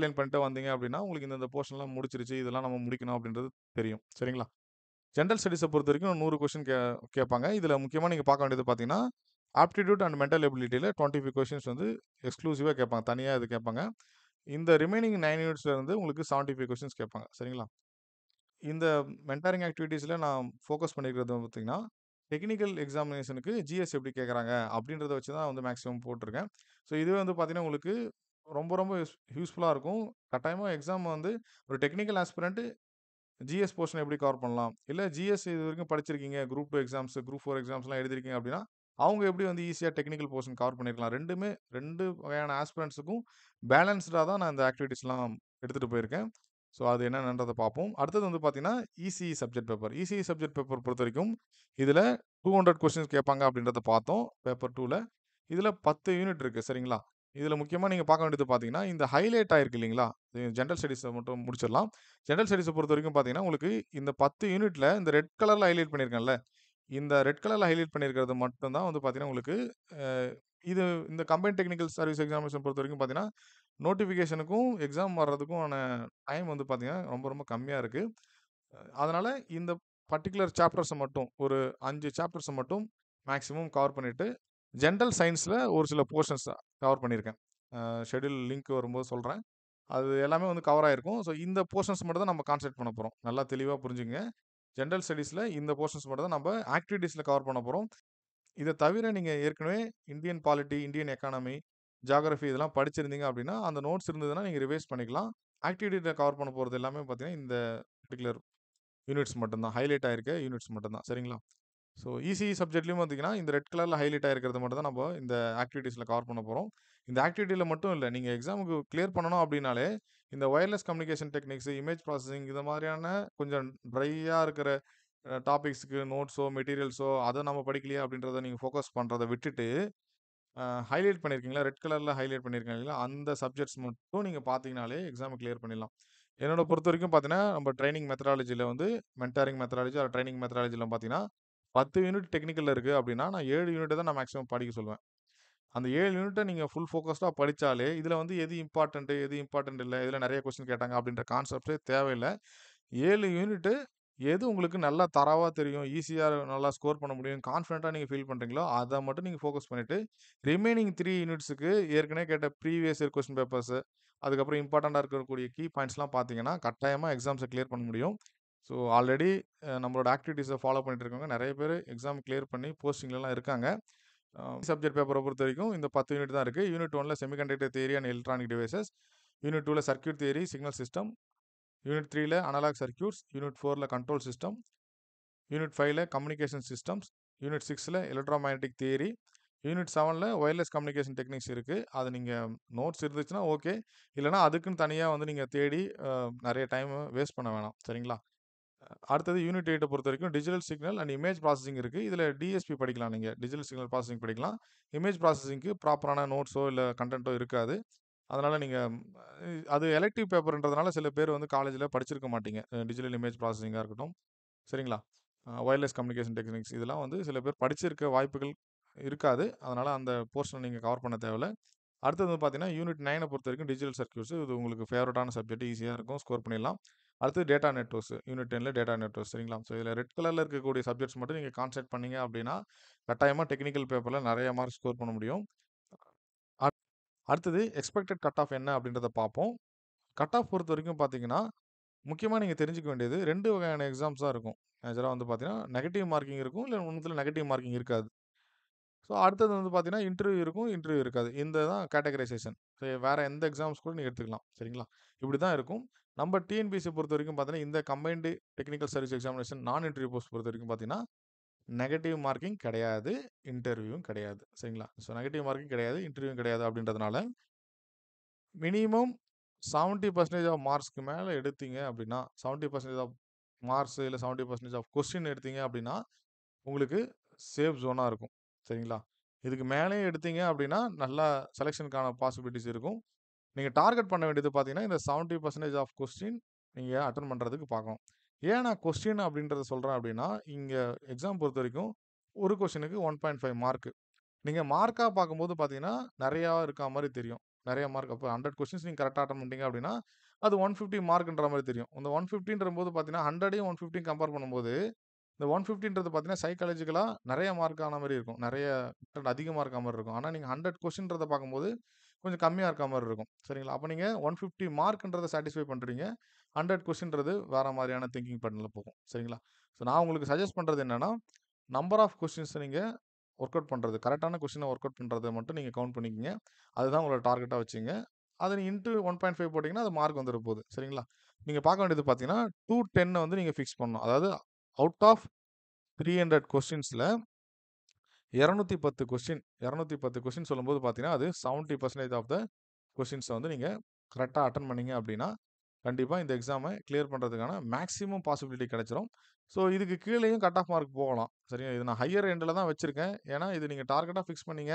லைன் பண்ணிட்டு வந்தீங்க அப்படின்னா உங்களுக்கு இந்த போர்ஷன்லாம் முடிச்சிருச்சு இதெல்லாம் நம்ம முடிக்கணும் அப்படின்றது தெரியும் சரிங்களா ஜென்ரல் ஸ்டடிஸை பொறுத்த வரைக்கும் நூறு கொஷின் கே கேட்பாங்க இதில் முக்கியமாக நீங்கள் பார்க்க வேண்டியது பார்த்தீங்கன்னா ஆப்டிடியூட் அண்ட் மென்டல் எபிலிட்டியில் டுவெண்ட்டி ஃபைவ் கொஷின்ஸ் வந்து எக்ஸ்க்ளூசிவாக கேட்பாங்க தனியாக இது கேட்பாங்க இந்த ரிமைனிங் நைன் யூனிட்ஸில் இருந்து உங்களுக்கு செவன்ட்டி ஃபைவ் கொஷின்ஸ் கேட்பாங்க சரிங்களா இந்த மென்டாரிங் ஆக்டிவிட்டீஸில் நான் ஃபோக்கஸ் பண்ணியிருக்கிறது பார்த்திங்கன்னா டெக்னிக்கல் எக்ஸாமினேஷனுக்கு ஜிஎஸ் எப்படி கேட்குறாங்க அப்படின்றத வச்சு தான் வந்து மேக்ஸிமம் போட்டிருக்கேன் ஸோ இதுவே வந்து பார்த்திங்கன்னா உங்களுக்கு ரொம்ப ரொம்ப யூஸ் யூஸ்ஃபுல்லாக இருக்கும் கட்டாயமாக எக்ஸாம் வந்து ஒரு டெக்னிக்கல் ஆஸ்பிரண்ட்டு ஜிஎஸ் போர்ஷன் எப்படி கவர் பண்ணலாம் இல்லை ஜிஎஸ் இது வரைக்கும் படிச்சிருக்கீங்க group two exams group four எக்ஸாம்ஸ்லாம் எழுதிருக்கீங்க அப்படின்னா அவங்க எப்படி வந்து ஈஸியாக டெக்னிக்கல் போர்ஷன் கவர் பண்ணிருக்கலாம் ரெண்டுமே ரெண்டு வகையான ஆஸ்பிரண்ட்ஸுக்கும் பேலன்ஸ்டாக தான் நான் இந்த ஆக்டிவிட்டீஸ்லாம் எடுத்துகிட்டு போயிருக்கேன் ஸோ அது என்னன்றதை பார்ப்போம் அடுத்தது வந்து பார்த்தீங்கன்னா EC subject paper EC subject paper பொறுத்த வரைக்கும் இதில் டூ ஹண்ட்ரட் கொஸ்டின்ஸ் கேட்பாங்க அப்படின்றத பார்த்தோம் பேப்பர் டூவில் இதில் பத்து யூனிட் இருக்குது சரிங்களா இதில் முக்கியமாக நீங்கள் பார்க்க வேண்டியது பார்த்தீங்கன்னா, இந்த ஹைலைட் ஆயிருக்கு இல்லைங்களா இது ஜெனரல் மட்டும் முடிச்சிடலாம். ஜென்ரல் ஸ்டடீஸை பொறுத்த வரைக்கும் பார்த்தீங்கன்னா, உங்களுக்கு இந்த பத்து யூனிட்டில் இந்த ரெட் கலரில் ஹைலைட் பண்ணியிருக்கேன்ல, இந்த ரெட் கலரில் ஹைலைட் பண்ணியிருக்கிறது மட்டும் தான் வந்து பார்த்தீங்கன்னா, உங்களுக்கு இது இந்த கம்பைன்ட் டெக்னிக்கல் சர்வீஸ் எக்ஸாமினேஷன் வரைக்கும் பார்த்தீங்கன்னா, நோட்டிஃபிகேஷனுக்கும், எக்ஸாம் ஆன டைம் வந்து பார்த்தீங்கன்னா, ரொம்ப ரொம்ப கம்மியாக இருக்குது அதனால் இந்த பர்ட்டிகுலர் சாப்டர்ஸை மட்டும் ஒரு அஞ்சு சாப்டர்ஸை மட்டும் மேக்ஸிமம் கவர் பண்ணிவிட்டு ஜென்ரல் சயின்ஸில் ஒரு சில போர்ஷன்ஸ் கவர் பண்ணியிருக்கேன் ஷெடியூல் லிங்க் வரும்போது சொல்கிறேன் அது எல்லாமே வந்து கவர் ஆகிருக்கும் ஸோ இந்த போர்ஷன்ஸ் மட்டும் தான் நம்ம கான்சென்ட் பண்ண போகிறோம் நல்லா தெளிவாக புரிஞ்சுங்க ஜென்ரல் ஸ்டடீஸில் இந்த போர்ஷன்ஸ் மட்டும் தான் நம்ம ஆக்டிவிட்டீஸில் கவர் பண்ண போகிறோம் இதை தவிர நீங்கள் ஏற்கனவே Indian polity Indian economy geography இதெல்லாம் படிச்சிருந்தீங்க அப்படின்னா அந்த நோட்ஸ் இருந்ததுன்னா நீங்கள் ரிவைஸ் பண்ணிக்கலாம் ஆக்டிவிட்டியில் கவர் பண்ண போகிறது எல்லாமே பார்த்தீங்கன்னா இந்த பர்டிகுலர் யூனிட்ஸ் மட்டும்தான் ஹைலைட் ஆகிருக்க யூனிட்ஸ் மட்டும்தான் சரிங்களா ஸோ இசி சப்ஜெக்ட்லையும் பார்த்தீங்கன்னா இந்த ரெட் கலரில் ஹைலைட் ஆகிருக்கிறது மட்டும் தான் நம்ம இந்த ஆக்டிவிட்டீஸில் கவர் பண்ண போகிறோம் இந்த ஆக்டிவிட்டியில் மட்டும் இல்லை நீங்கள் எக்ஸாமுக்கு கிளியர் பண்ணணும் அப்படின்னாலே இந்த wireless communication techniques image processing இந்த மாதிரியான கொஞ்சம் ட்ரையாக இருக்கிற டாபிக்ஸுக்கு நோட்ஸோ மெட்டீரியல்ஸோ அதை நம்ம படிக்கலையே அப்படின்றத நீங்கள் ஃபோக்கஸ் பண்ணுறதை விட்டுட்டு ஹைலைட் பண்ணியிருக்கீங்களா ரெட் கலரில் ஹைலைட் பண்ணியிருக்கீங்களா அந்த சப்ஜெக்ட்ஸ் மட்டும் நீங்கள் பார்த்தீங்கனாலே எக்ஸாம் கிளியர் பண்ணிடலாம் என்னோட பொறுத்த வரைக்கும் பார்த்தீங்கன்னா நம்ம ட்ரைனிங் மெத்தடாலஜியில் வந்து மென்டாரிங் மெத்தடாலஜி அது ட்ரைனிங் மெத்தடாலஜியில் பார்த்தீங்கன்னா பத்து யூனிட் டெக்னிக்கல் இருக்குது அப்படின்னா நான் ஏழு யூனிட்டை தான் நான் மேக்ஸிமம் படிக்க சொல்லுவேன் அந்த ஏழு யூனிட்டை நீங்கள் ஃபுல் ஃபோக்கஸ்டாக படித்தாலே இதில் வந்து எது இம்பார்ட்டண்ட்டு எது இம்பார்ட்டண்ட் இல்லை இதில் நிறைய கொஸ்டின் கேட்டாங்க அப்படின்ற கான்செப்டே தேவையில்லை ஏழு யூனிட்டு எது உங்களுக்கு நல்லா தரவாக தெரியும் ஈஸியாக நல்லா ஸ்கோர் பண்ண முடியும் கான்ஃபிடென்ட்டாக நீங்கள் ஃபீல் பண்ணுறீங்களோ அதை மட்டும் நீங்கள் ஃபோக்கஸ் பண்ணிவிட்டு ரிமைனிங் த்ரீ யூனிட்ஸுக்கு ஏற்கனவே கேட்ட ப்ரீவியஸ் இயர் கொஸ்டின் பேப்பர்ஸு அதுக்கப்புறம் இம்பார்ட்டண்ட்டாக இருக்கக்கூடிய கீ பாயிண்ட்ஸ்லாம் பார்த்தீங்கன்னா கட்டாயமாக எக்ஸாம்ஸை கிளியர் பண்ண முடியும் ஸோ ஆல்ரெடி நம்மளோட ஆக்டிவிட்டீஸை ஃபாலோ பண்ணிட்டு இருக்கவங்க நிறைய பேர் எக்ஸாம் கிளியர் பண்ணி போஸ்டிங்லலாம் இருக்காங்க சப்ஜெக்ட் பேப்பரை பொறுத்த வரைக்கும் இந்த பத்து யூனிட் தான் இருக்குது யூனிட் ஒனில் semiconductor theory and electronic devices unit டூவில் circuit theory signal system unit த்ரீல அனலாக் சர்க்கியூட்ஸ் யூனிட் ஃபோரில் கண்ட்ரோல் சிஸ்டம் யூனிட் ஃபைவ்ல கம்யூனிகேஷன் சிஸ்டம்ஸ் யூனிட் சிக்ஸில் எலக்ட்ராமேட்டிக் தேரி யூனிட் செவனில் ஒயர்லெஸ் கம்யூனிகேஷன் டெக்னிக்ஸ் இருக்குது அது நீங்கள் நோட்ஸ் இருந்துச்சுன்னா ஓகே இல்லைனா அதுக்குன்னு தனியாக வந்து நீங்கள் தேடி நிறைய டைம் வேஸ்ட் பண்ண வேணாம் சரிங்களா அடுத்தது யூனிட் எயிட்டை பொறுத்த வரைக்கும் digital signal and image processing இருக்குது இதில் டிஎஸ்பி படிக்கலாம் நீங்கள் டிஜிட்டல் சிக்னல் ப்ராசஸிங் படிக்கலாம் இமேஜ் ப்ராசஸிங்க்கு ப்ராப்பரான நோட்ஸோ இல்லை கண்டென்ட்டோ இருக்காது அதனால் நீங்கள் அது எலக்டிவ் பேப்பர்ன்றதுனால சில பேர் வந்து காலேஜில் படிச்சிருக்க மாட்டீங்க டிஜிட்டல் இமேஜ் ப்ராசஸிங்காக இருக்கட்டும் சரிங்களா ஒயர்லெஸ் கம்யூனிகேஷன் டெக்னிக்ஸ் இதெல்லாம் வந்து சில பேர் படிச்சிருக்க வாய்ப்புகள் இருக்காது அதனால் அந்த போர்ஷனை நீங்கள் கவர் பண்ண தேவையில்ல அடுத்தது வந்து பார்த்தீங்கன்னா யூனிட் நைனை பொறுத்த வரைக்கும் டிஜிட்டல் சர்க்கியூட்ஸ் இது உங்களுக்கு ஃபேவரட்டான சப்ஜெக்ட் ஈஸியாக இருக்கும் ஸ்கோர் பண்ணிடலாம் அடுத்து டேட்டா நெட்ஒர்க்ஸ் யூனிட் டெனில் டேட்டா நெட்ஒர்க் சரிங்களா ஸோ இதில் ரெட் கலரில் இருக்கக்கூடிய சப்ஜெக்ட்ஸ் மட்டும் நீங்கள் கான்சென்ட் பண்ணிங்க அப்படின்னா கட்டாயமாக டெக்னிக்கல் பேப்பரில் நிறைய மார்க் ஸ்கோர் பண்ண முடியும் அடுத்தது எக்ஸ்பெக்டட் கட் ஆஃப் என்ன அப்படின்றத பார்ப்போம் கட் ஆஃப் பொறுத்த வரைக்கும் பார்த்தீங்கன்னா முக்கியமாக நீங்கள் தெரிஞ்சுக்க வேண்டியது ரெண்டு வகையான எக்ஸாம்ஸாக இருக்கும் மேஜராக வந்து பார்த்தீங்கன்னா நெகட்டிவ் மார்க்கிங் இருக்கும் இல்லை ஒன்றுத்தில் நெகட்டிவ் மார்க்கிங் இருக்காது ஸோ அடுத்தது வந்து பார்த்தீங்கன்னா இன்டர்வியூ இருக்கும் இன்டர்வியூ இருக்காது இந்த தான் கேட்டகரைசேஷன் ஸோ வேறு எந்த எக்ஸாம்ஸ் கூட நீங்கள் எடுத்துக்கலாம் சரிங்களா இப்படி தான் இருக்கும் நம்ம டிஎன்பிசி பொறுத்த வரைக்கும் பார்த்தீங்கன்னா இந்த கம்பைன்டு டெக்னிக்கல் சர்வீஸ் எக்ஸாமினேஷன் நான் இன்டர்வியூ போஸ்ட் பொறுத்த வரைக்கும் பார்த்தீங்கன்னா நெகட்டிவ் மார்க்கிங் கிடையாது இன்டர்வியூவும் கிடையாது சரிங்களா ஸோ நெகட்டிவ் மார்க்கிங் கிடையாது இன்டர்வியூவும் கிடையாது அப்படின்றதுனால மினிமம் செவன்ட்டி பர்சன்டேஜ் ஆஃப் மார்க்ஸ்க்கு மேலே எடுத்தீங்க அப்படின்னா செவன்ட்டி பர்சன்டேஜ் ஆஃப் மார்க்ஸ் இல்லை செவன்ட்டி பர்சன்டேஜ் ஆஃப் கொஸ்டின் எடுத்தீங்க அப்படின்னா உங்களுக்கு சேஃப் ஜோனாக இருக்கும் சரிங்களா இதுக்கு மேலேயும் எடுத்தீங்க அப்படின்னா நல்லா செலெக்ஷனுக்கான பாசிபிலிட்டிஸ் இருக்கும் நீங்கள் டார்கெட் பண்ண வேண்டியது பார்த்தீங்கன்னா இந்த செவன்ட்டி பர்சன்டேஜ் ஆஃப் கொஸ்டின் நீங்கள் அட்டன் பண்ணுறதுக்கு பார்க்கணும் ஏன் நான் கொஸ்டின் அப்படின்றத சொல்கிறேன் அப்படின்னா இங்கே எக்ஸாம் பொறுத்த வரைக்கும் ஒரு கொஸ்டினுக்கு ஒன் பாயிண்ட் ஃபைவ் மார்க்கு நீங்கள் மார்க்காக பார்க்கும்போது பார்த்தீங்கன்னா நிறையா இருக்கா மாதிரி தெரியும் நிறைய மார்க் அப்போ ஹண்ட்ரட் கொஸ்டின்ஸ் நீங்கள் கரெக்டாக அட்டன் பண்ணிட்டீங்க அப்படின்னா அது ஒன் ஃபிஃப்டி மார்க்ன்ற மாதிரி தெரியும் இந்த ஒன் ஃபிஃப்டின்ற போது பார்த்தீங்கன்னா ஹண்ட்ரடையும் ஒன் ஃபிஃப்டியும் கம்பேர் பண்ணும்போது இந்த ஒன் ஃபிஃப்டின்றது பார்த்தீங்கன்னா சைக்காலஜிக்கலாக நிறைய மார்க் ஆன மாதிரி இருக்கும் நிறைய அதிகமாக இருக்க மாதிரி இருக்கும் ஆனால் நீங்கள் ஹண்ட்ரட் கொஸ்டின்றத பார்க்கும்போது கொஞ்சம் கம்மியாக இருக்க மாதிரி இருக்கும் சரிங்களா அப்போ நீங்கள் ஒன் ஃபிஃப்டி மார்க்ன்றதை சாட்டிஸ்ஃபை பண்ணுறீங்க ஹண்ட்ரட் கொஸ்டின்றது வேறு மாதிரியான திங்கிங் பண்ணல போகும் சரிங்களா ஸோ நான் உங்களுக்கு சஜஸ்ட் பண்ணுறது என்னென்னா நம்பர் ஆஃப் கொஸ்டின்ஸை நீங்கள் ஒர்க் அவுட் பண்ணுறது கரெக்டான கொஸ்டினை ஒர்க் அவுட் பண்ணுறதை மட்டும் நீங்கள் கவுண்ட் பண்ணிக்கிங்க அதுதான் உங்களோட டார்கெட்டாக வச்சுங்க அதை நீங்கள் இன்ட்டு ஒன் பாயிண்ட் ஃபைவ் போட்டிங்கன்னா அது மார்க் வந்துட போகுது சரிங்களா நீங்கள் பார்க்க வேண்டியது பார்த்தீங்கன்னா டூ டென்னை வந்து நீங்கள் ஃபிக்ஸ் பண்ணணும் அதாவது அவுட் ஆஃப் த்ரீ ஹண்ட்ரட் கொஸ்டின்ஸில் இரநூத்தி பத்து கொஸ்டின் இரநூத்தி பத்து கொஸ்டின் சொல்லும்போது பார்த்தீங்கன்னா அது செவன்ட்டி பர்சன்டேஜ் ஆஃப் த கொஸ்டின்ஸை வந்து நீங்கள் கரெக்டாக அட்டன் பண்ணீங்க அப்படின்னா கண்டிப்பாக இந்த எக்ஸாமை கிளியர் பண்ணுறதுக்கான மேக்ஸிமம் பாசிபிலிட்டி கிடச்சிரும் ஸோ இதுக்கு கீழேயும் கட் ஆஃப் மார்க் போகலாம் சரிங்களா இது நான் ஹையர் எண்டில் தான் வச்சுருக்கேன் ஏன்னா இது நீங்கள் டார்கெட்டாக ஃபிக்ஸ் பண்ணீங்க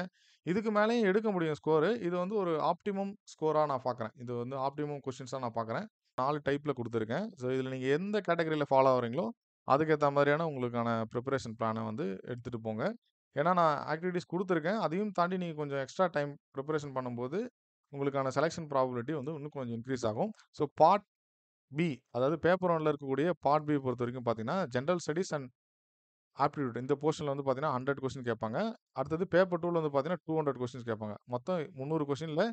இதுக்கு மேலேயும் எடுக்க முடியும் ஸ்கோரு இது வந்து ஒரு ஆப்டிமம் ஸ்கோராக நான் பார்க்குறேன் இது வந்து ஆப்டிமம் கொஸ்டின்ஸாக நான் பார்க்குறேன் நாலு டைப்பில் கொடுத்துருக்கேன் ஸோ இதில் நீங்கள் எந்த கேட்டகரியில் ஃபாலோ ஆகிறீங்களோ அதுக்கேற்ற மாதிரியான உங்களுக்கான ப்ரிப்பரேஷன் பிளானை வந்து எடுத்துகிட்டு போங்க ஏன்னா நான் ஆக்டிவிட்டீஸ் கொடுத்துருக்கேன் அதையும் தாண்டி நீங்கள் கொஞ்சம் எக்ஸ்ட்ரா டைம் ப்ரிப்பரேஷன் பண்ணும்போது உங்களுக்கான செலெக்ஷன் ப்ராபிலிட்டி வந்து இன்னும் கொஞ்சம் இன்க்ரீஸ் ஆகும் ஸோ பார்ட் பி அதாவது பேப்பர் ஒன்றில் இருக்கக்கூடிய பார்ட் பி பொறுத்த வரைக்கும் பார்த்தீங்கன்னா ஜென்ரல் ஸ்டடீஸ் அண்ட் ஆப்டிடியூட் இந்த போர்ஷனில் வந்து பார்த்தீங்கன்னா ஹண்ட்ரட் கொஸ்டின் கேட்பாங்க அடுத்தது பேப்பர் டூவில் வந்து பார்த்தீங்கன்னா டூ ஹண்ட்ரட் கொஸ்டின் கேட்பாங்க மொத்தம் முந்நூறு கொஸ்டினில்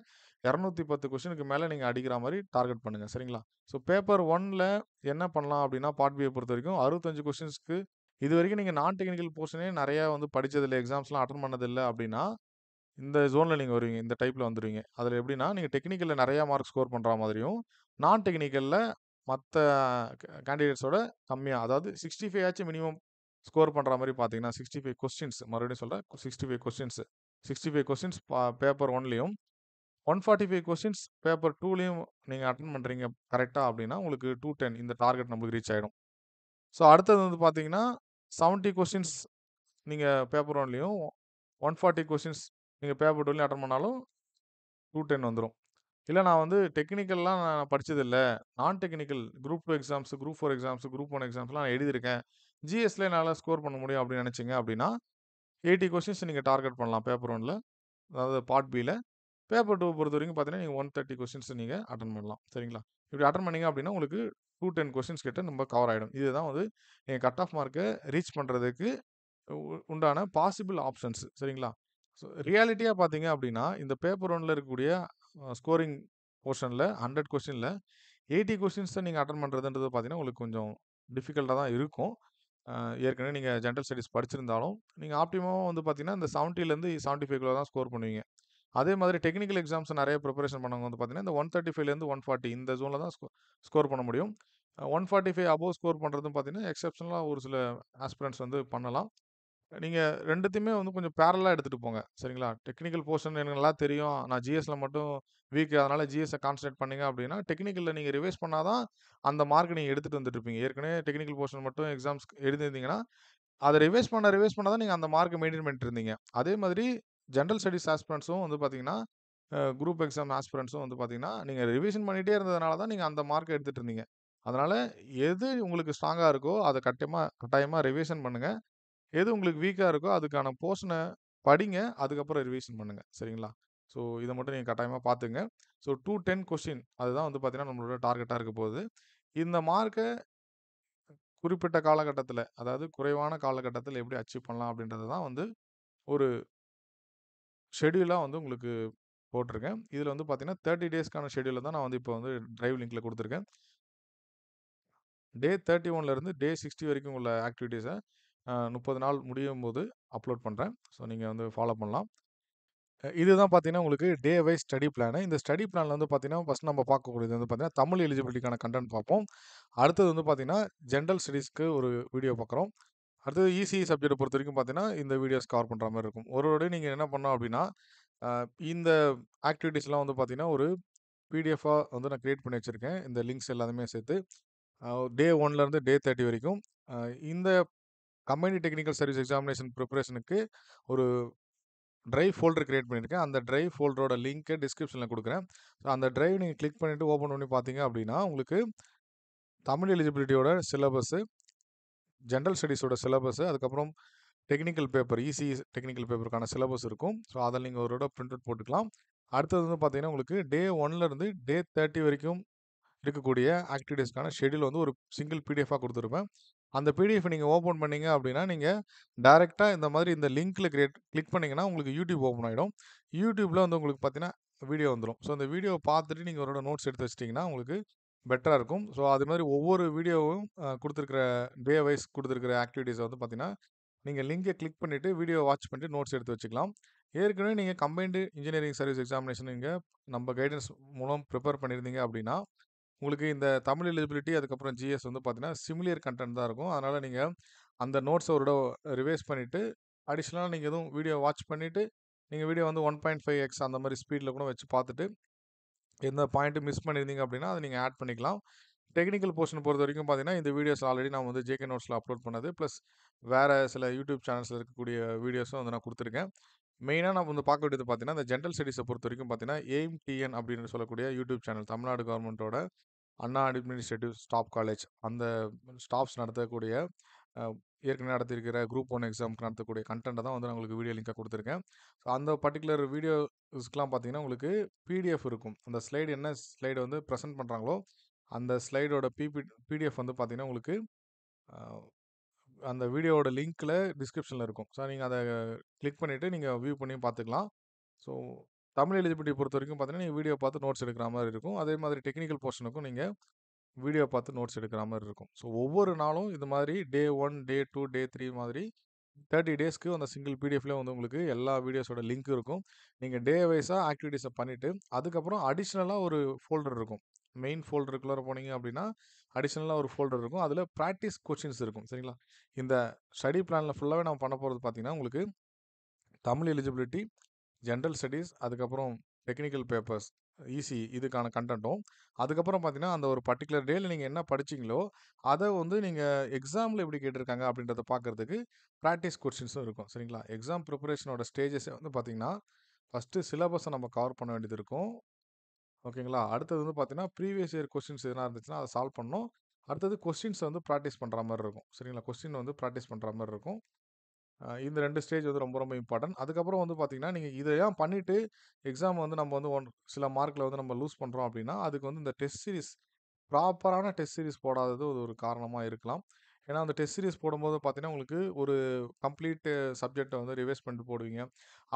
இரநூத்தி பத்து கொஸ்டினுக்கு மேலே நீங்கள் அடிக்கிற மாதிரி டார்கெட் பண்ணுங்கள் சரிங்களா ஸோ பேப்பர் ஒனில் என்ன பண்ணலாம் அப்படின்னா பார்ட் பியை பொறுத்த வரைக்கும் அறுபத்தஞ்சு கொஸ்டின்ஸ்க்கு இது வரைக்கும் நீங்கள் நான் டெக்னிக்கல் போர்ஷனே நிறையா வந்து படித்ததில்லை எக்ஸாம்ஸ்லாம் அட்டன் பண்ணதில்லை அப்படின்னா இந்த ஜோனில் நீங்கள் வருவீங்க இந்த டைப்பில் வந்துடுவீங்க அதில் எப்படின்னா நீங்கள் டெக்னிக்கலில் நிறையா மார்க் ஸ்கோர் பண்ணுற மாதிரியும் நான் டெக்னிக்கலில் மற்ற கேண்டிடேட்ஸோட கம்மியாக அதாவது சிக்ஸ்டி ஃபைவ் ஆச்சு மினிமம் ஸ்கோர் பண்ணுற மாதிரி பார்த்தீங்கன்னா சிக்ஸ்டி ஃபைவ் கொஸ்டின்ஸ் மறுபடியும் சொல்கிறேன் sixty five questions sixty five questions paper ஒன்லேயும் one forty five questions paper டூலேயும் நீங்கள் அட்டன் பண்ணுறீங்க கரெக்டாக அப்படின்னா உங்களுக்கு டூ டென் இந்த டார்கெட் நம்மளுக்கு ரீச் ஆகிடும் ஸோ அடுத்தது வந்து பார்த்தீங்கன்னா செவன்ட்டி கொஸ்டின்ஸ் நீங்கள் பேப்பர் ஒன்லேயும் ஒன் ஃபார்ட்டி கொஸ்டின்ஸ் நீங்கள் பேப்பர் டூலையும் அட்டன் பண்ணாலும் டூ டென் வந்துடும் இல்லை நான் வந்து டெக்னிக்கல்லாம் நான் படித்ததில்லை நான் technical group two exams group four exams group one எக்ஸாம்ஸ்லாம் நான் எழுதியிருக்கேன் ஜிஎஸ்ல என்னால் ஸ்கோர் பண்ண முடியும் அப்படின்னு நினச்சிங்க அப்படின்னா எயிட்டி கொஷின்ஸ் நீங்கள் டார்கெட் பண்ணலாம் பேப்பர் ஒனில் அதாவது பார்ட் பியில் பேப்பர் டூ பொறுத்த வரைக்கும் பார்த்தீங்கன்னா நீங்கள் ஒன் தேர்ட்டி கொஸ்டின்ஸ் நீங்கள் அட்டன் பண்ணலாம் சரிங்களா இப்படி அட்டன் பண்ணிங்க அப்படின்னா உங்களுக்கு டூ டென் கொஷின்ஸ் கிட்ட நம்ம கவர் ஆகிடும் இதுதான் வந்து நீங்கள் கட் ஆஃப் மார்க்கை ரீச் பண்ணுறதுக்கு உண்டான பாசிபிள் ஆப்ஷன்ஸ் சரிங்களா ஸோ ரியாலிட்டியாக பார்த்தீங்க அப்படின்னா இந்த பேப்பர் ஒனில் இருக்கக்கூடிய ஸ்கோரிங் போர்ஷனில் ஹண்ட்ரட் கொஷினில் எயிட்டி கொஷின்ஸை தான் நீங்கள் அட்டன் பண்ணுறதுன்றது பார்த்தீங்கன்னா உங்களுக்கு கொஞ்சம் டிஃபிகல்ட்டாக தான் இருக்கும் ஏற்கனவே நீங்கள் ஜென்ரல் ஸ்டடீஸ் படிச்சிருந்தாலும் நீங்கள் ஆப்டிமாவும் வந்து பார்த்தீங்கன்னா இந்த செவன்ட்டிலேருந்து செவன்ட்டி ஃபைவ்ல தான் ஸ்கோர் பண்ணுவீங்க அதே மாதிரி டெக்னிக்கல் எக்ஸாம்ஸ் நிறைய ப்ரிப்பரேஷன் பண்ணவங்க வந்து பார்த்தீங்கன்னா இந்த ஒன் தேர்ட்டி ஃபைவ்லேருந்து ஒன் ஃபார்ட்டி இந்த ஜோனில் தான் ஸ்கோர் பண்ண முடியும் one forty five above score பண்ணுறதும் பார்த்தீங்கன்னா எக்ஸப்ஷனலாக ஒரு சில ஆஸ்பிரன்ஸ் வந்து பண்ணலாம் நீங்க ரெண்டுத்தையுமே வந்து கொஞ்சம் பேரலலா எடுத்துட்டு போங்க. சரிங்களா? டெக்னிக்கல் போர்ஷன் எனக்கு நல்லா தெரியும். நான் ஜிஎஸ்ல மட்டும் வீக். அதனால ஜிஎஸ்ஸ கான்சன்ட்ரேட் பண்ணீங்க அப்படின்னா டெக்னிக்கல்ல நீங்க ரிவைஸ் பண்ணால் தான் அந்த மார்க் நீங்க எடுத்துட்டு வந்துட்டுருப்பீங்க. ஏற்கனவே டெக்னிக்கல் போர்ஷன் மட்டும் எக்ஸாம்ஸ்க்கு எழுதியிருந்தீங்கன்னா, அதை ரிவைஸ் பண்ண ரிவைஸ் பண்ணால் தான் நீங்க அந்த மார்க்க மெயின்டைன் பண்ணிட்டுருந்தீங்க. அதே மாதிரி ஜென்ரல் ஸ்டடீஸ் ஆஸ்பிரன்ஸும் வந்து பார்த்தீங்கன்னா, குரூப் எக்ஸாம் ஆஸ்பிரன்ஸும் வந்து பார்த்தீங்கன்னா, நீங்க ரிவிஷன் பண்ணிட்டே இருந்ததுனால தான் நீங்க அந்த எடுத்துகிட்டு இருந்தீங்க அதனால எது உங்களுக்கு ஸ்ட்ராங்கா இருக்கோ, அதை கட்டாயமாக கட்டாயமா ரிவிஷன் பண்ணுங்க. எது உங்களுக்கு வீக்காக இருக்கோ அதுக்கான போர்ஷனை படிங்க அதுக்கப்புறம் ரிவிஷன் பண்ணுங்கள் சரிங்களா ஸோ இதை மட்டும் நீங்கள் கட்டாயமாக பார்த்துங்க ஸோ டூ டென் கொஸ்டின் அதுதான் வந்து பார்த்திங்கன்னா நம்மளோட டார்கெட்டாக இருக்க போகுது இந்த மார்க்கை குறிப்பிட்ட காலகட்டத்தில் அதாவது குறைவான காலகட்டத்தில் எப்படி அச்சீவ் பண்ணலாம் அப்படின்றது தான் வந்து ஒரு ஷெடியூலாக வந்து உங்களுக்கு போட்டிருக்கேன் இதில் வந்து பார்த்தீங்கன்னா தேர்ட்டி டேஸ்க்கான ஷெடியூலில் தான் நான் வந்து இப்போ வந்து டிரைவ் லிங்கில் கொடுத்துருக்கேன் டே தேர்ட்டி ஒன்லேருந்து டே சிக்ஸ்டி வரைக்கும் உள்ள ஆக்டிவிட்டீஸை முப்பது நாள் முடியும் போது அப்லோட் பண்ணுறேன் ஸோ நீங்கள் வந்து ஃபாலோ பண்ணலாம் இதுதான் பார்த்தீங்கன்னா உங்களுக்கு டே வைஸ் ஸ்டடி பிளான் இந்த ஸ்டடி பிளானில் வந்து பார்த்தீங்கன்னா ஃபஸ்ட் நம்ம பார்க்கக்கூடியது வந்து பார்த்தீங்கன்னா தமிழ் எலிஜிபிலிட்டிக்கான கண்டென்ட் பார்ப்போம் அடுத்தது வந்து பார்த்தீங்கன்னா ஜென்ரல் ஸ்டடீஸ்க்கு ஒரு வீடியோ பார்க்குறோம் அடுத்தது ஈசி சப்ஜெக்ட் பொறுத்த வரைக்கும் பார்த்தீங்கன்னா இந்த வீடியோஸ் கவர் பண்ணுற மாதிரி இருக்கும் ஒரு ஒரு நீங்கள் என்ன பண்ணோம் அப்படின்னா இந்த ஆக்டிவிட்டீஸ்லாம் வந்து பார்த்தீங்கன்னா ஒரு பிடிஎஃபாக வந்து நான் க்ரியேட் பண்ணி வச்சுருக்கேன் இந்த லிங்க்ஸ் எல்லாத்தையுமே சேர்த்து டே ஒன்லேருந்து டே தேர்ட்டி வரைக்கும் இந்த கம்பெனி டெக்னிக்கல் சர்வீஸ் எக்ஸாமினேஷன் ப்ரிப்பரேஷனுக்கு ஒரு ட்ரைவ் ஃபோல்டர் கிரியேட் பண்ணியிருக்கேன் அந்த ட்ரைவ் ஃபோல்டரோட லிங்க்கை டிஸ்கிரிப்ஷனில் கொடுக்குறேன் ஸோ அந்த ட்ரைவ் நீங்கள் கிளிக் பண்ணிவிட்டு ஓப்பன் பண்ணி பார்த்தீங்க அப்படின்னா உங்களுக்கு தமிழ் எலிஜிபிலிட்டியோட சிலபஸ்ஸு ஜென்ரல் ஸ்டடீஸோட சிலபஸ்ஸு அதுக்கப்புறம் டெக்னிக்கல் பேப்பர் ஈஸி டெக்னிக்கல் பேப்பருக்கான சிலபஸ் இருக்கும் ஸோ அதை நீங்கள் ஒரு ப்ரிண்ட் அவுட் போட்டுக்கலாம் அடுத்தது வந்து பார்த்தீங்கன்னா உங்களுக்கு டே ஒன்லேருந்து டே தேர்ட்டி வரைக்கும் இருக்கக்கூடிய ஆக்டிவிட்டீஸ்க்கான ஷெடியூல் வந்து ஒரு சிங்கிள் பிடிஎஃபாக கொடுத்துருப்பேன் அந்த பிடிஎஃப் நீங்கள் ஓப்பன் பண்ணீங்க அப்படின்னா நீங்கள் டேரெக்டாக இந்த மாதிரி இந்த லிங்க்கில் கிரியேட் கிளிக் பண்ணிங்கன்னா உங்களுக்கு யூடியூப் ஓப்பன் ஆகிடும் யூடியூப்பில் வந்து உங்களுக்கு பார்த்தீங்கன்னா வீடியோ வந்துடும் ஸோ அந்த வீடியோவை பார்த்துட்டு நீங்கள் ஒரு நோட்ஸ் எடுத்து வச்சிட்டிங்கன்னா உங்களுக்கு பெட்டராக இருக்கும் ஸோ அது மாதிரி ஒவ்வொரு வீடியோவும் கொடுத்துருக்குற டே வைஸ் கொடுத்துருக்குற ஆக்டிவிட்டீஸை வந்து பார்த்தீங்கன்னா நீங்கள் லிங்கை கிளிக் பண்ணிவிட்டு வீடியோ வாட்ச் பண்ணிட்டு நோட்ஸ் எடுத்து வச்சுக்கலாம் ஏற்கனவே நீங்கள் கம்பைன்டு இன்ஜினியரிங் சர்வீஸ் எக்ஸாமினேஷன் நீங்கள் நம்ம கைடன்ஸ் மூலம் ப்ரிப்பேர் பண்ணியிருந்தீங்க அப்படின்னா உங்களுக்கு இந்த தமிழ் எலிஜிபிலிட்டி அதுக்கப்புறம் ஜிஎஸ் வந்து பார்த்தீங்கன்னா சிமிலியர் கண்டென்ட் தான் இருக்கும் அதனால் நீங்கள் அந்த நோட்ஸை ஒரு ரிவைஸ் பண்ணிவிட்டு அடிஷ்னலாக நீங்கள் எதுவும் வீடியோ வாட்ச் பண்ணிவிட்டு நீங்கள் வீடியோ வந்து ஒன் பாயிண்ட் ஃபைவ் எக்ஸ் அந்த மாதிரி ஸ்பீடில் கூட வச்சு பார்த்துட்டு எந்த பாயிண்ட்டு மிஸ் பண்ணியிருந்தீங்க அப்படின்னா அதை நீங்கள் ஆட் பண்ணிக்கலாம் டெக்னிக்கல் போர்ஷன் பொறுத்த வரைக்கும் பார்த்தீங்கன்னா இந்த வீடியோஸ் ஆல்ரெடி நான் வந்து ஜேகே நோட்ஸில் அப்லோட் பண்ணது ப்ளஸ் வேறு சில யூடியூப் சேனல்ஸில் இருக்கக்கூடிய வீடியோஸும் வந்து நான் கொடுத்துருக்கேன் மெயினாக நான் வந்து பார்க்க வேண்டியது பார்த்தீங்கன்னா இந்த ஜென்ரல் ஸ்டடீஸை பொறுத்த வரைக்கும் பார்த்தீங்கன்னா எய்ம் டிஎன் அப்படின்னு சொல்லக்கூடிய யூடியூப் சேனல் தமிழ்நாடு கவர்மெண்ட்டோட அண்ணா அட்மினிஸ்ட்ரேட்டிவ் ஸ்டாஃப் காலேஜ் அந்த ஸ்டாஃப்ஸ் நடத்தக்கூடிய ஏற்கனவே நடத்திருக்கிற குரூப் ஒன் எக்ஸாமுக்கு நடத்தக்கூடிய கண்டென்ட்டை தான் வந்து நான் உங்களுக்கு வீடியோ லிங்காக கொடுத்துருக்கேன் ஸோ அந்த பர்டிகுலர் வீடியோஸ்க்குலாம் பார்த்தீங்கன்னா உங்களுக்கு பிடிஎஃப் இருக்கும் அந்த ஸ்லைடு என்ன ஸ்லைடு வந்து ப்ரெசென்ட் பண்ணுறாங்களோ அந்த ஸ்லைடோட பிபி பிடிஎஃப் வந்து பார்த்தீங்கன்னா உங்களுக்கு அந்த வீடியோவோட லிங்க்கில் டிஸ்கிரிப்ஷனில் இருக்கும் ஸோ நீங்கள் அதை கிளிக் பண்ணிவிட்டு நீங்கள் வியூ பண்ணி பார்த்துக்கலாம் ஸோ தமிழ் எலிஜிபிலிட்டி பொறுத்த வரைக்கும் பார்த்தீங்கன்னா நீங்கள் வீடியோ பார்த்து நோட்ஸ் எடுக்கிற மாதிரி இருக்கும் அதே மாதிரி டெக்னிக்கல் போர்ஷனுக்கும் நீங்கள் வீடியோ பார்த்து நோட்ஸ் எடுக்கிற மாதிரி இருக்கும் ஸோ ஒவ்வொரு நாளும் இது மாதிரி day one day two day three மாதிரி தேர்ட்டி டேஸ்க்கு அந்த சிங்கிள் பிடிஎஃப்லேயே வந்து உங்களுக்கு எல்லா வீடியோஸோட லிங்க் இருக்கும் நீங்கள் டே வைஸாக ஆக்டிவிட்டீஸை பண்ணிவிட்டு அதுக்கப்புறம் அடிஷ்னலாக ஒரு ஃபோல்டர் இருக்கும் மெயின் ஃபோல்டருக்குள்ளே போனீங்க அப்படின்னா அடிஷ்னலாக ஒரு ஃபோல்டர் இருக்கும் அதில் ப்ராக்டிஸ் கொஷின்ஸ் இருக்கும் சரிங்களா இந்த ஸ்டடி பிளானில் ஃபுல்லாகவே நம்ம பண்ண போகிறது பார்த்தீங்கன்னா உங்களுக்கு தமிழ் எலிஜிபிலிட்டி ஜென்ரல் ஸ்டடீஸ் அதுக்கப்புறம் டெக்னிக்கல் பேப்பர்ஸ் ஈஸி இதுக்கான கண்டென்ட்டும் அதுக்கப்புறம் பார்த்தீங்கன்னா அந்த ஒரு பர்டிகுலர் டேயில் நீங்கள் என்ன படிச்சிங்களோ அதை வந்து நீங்கள் எக்ஸாமில் எப்படி கேட்டிருக்காங்க அப்படின்றத பார்க்குறதுக்கு ப்ராக்டிஸ் கொஸ்டின்ஸும் இருக்கும் சரிங்களா எக்ஸாம் ப்ரிப்பரேஷனோட ஸ்டேஜஸே வந்து பார்த்தீங்கன்னா ஃபஸ்ட்டு சிலபஸை நம்ம கவர் பண்ண வேண்டியது இருக்கும் ஓகேங்களா அடுத்தது வந்து பார்த்தீங்கன்னா ப்ரீவியஸ் இயர் கொஸ்டின்ஸ் எதனா இருந்துச்சுன்னா அதை சால்வ் பண்ணணும் அடுத்தது கொஸ்டின்ஸை வந்து ப்ராக்டிஸ் பண்ணுற மாதிரி இருக்கும் சரிங்களா கொஸ்டின் வந்து ப்ராக்டிஸ் பண்ணுற மாதிரி இருக்கும் இந்த ரெண்டு ஸ்டேஜ் வந்து ரொம்ப ரொம்ப இம்பார்ட்டன்ட் அதுக்கப்புறம் வந்து பார்த்திங்கன்னா நீங்கள் இதெல்லாம் பண்ணிவிட்டு எக்ஸாம் வந்து நம்ம வந்து ஒன் சில மார்க்கில் வந்து நம்ம லூஸ் பண்ணுறோம் அப்படின்னா அதுக்கு வந்து இந்த டெஸ்ட் சீரிஸ் ப்ராப்பரான டெஸ்ட் சீரிஸ் போடாதது ஒரு காரணமாக இருக்கலாம் ஏன்னா அந்த டெஸ்ட் சீரிஸ் போடும்போது பார்த்தீங்கன்னா உங்களுக்கு ஒரு கம்ப்ளீட் சப்ஜெக்டை வந்து ரிவைஸ் பண்ணிட்டு போடுவீங்க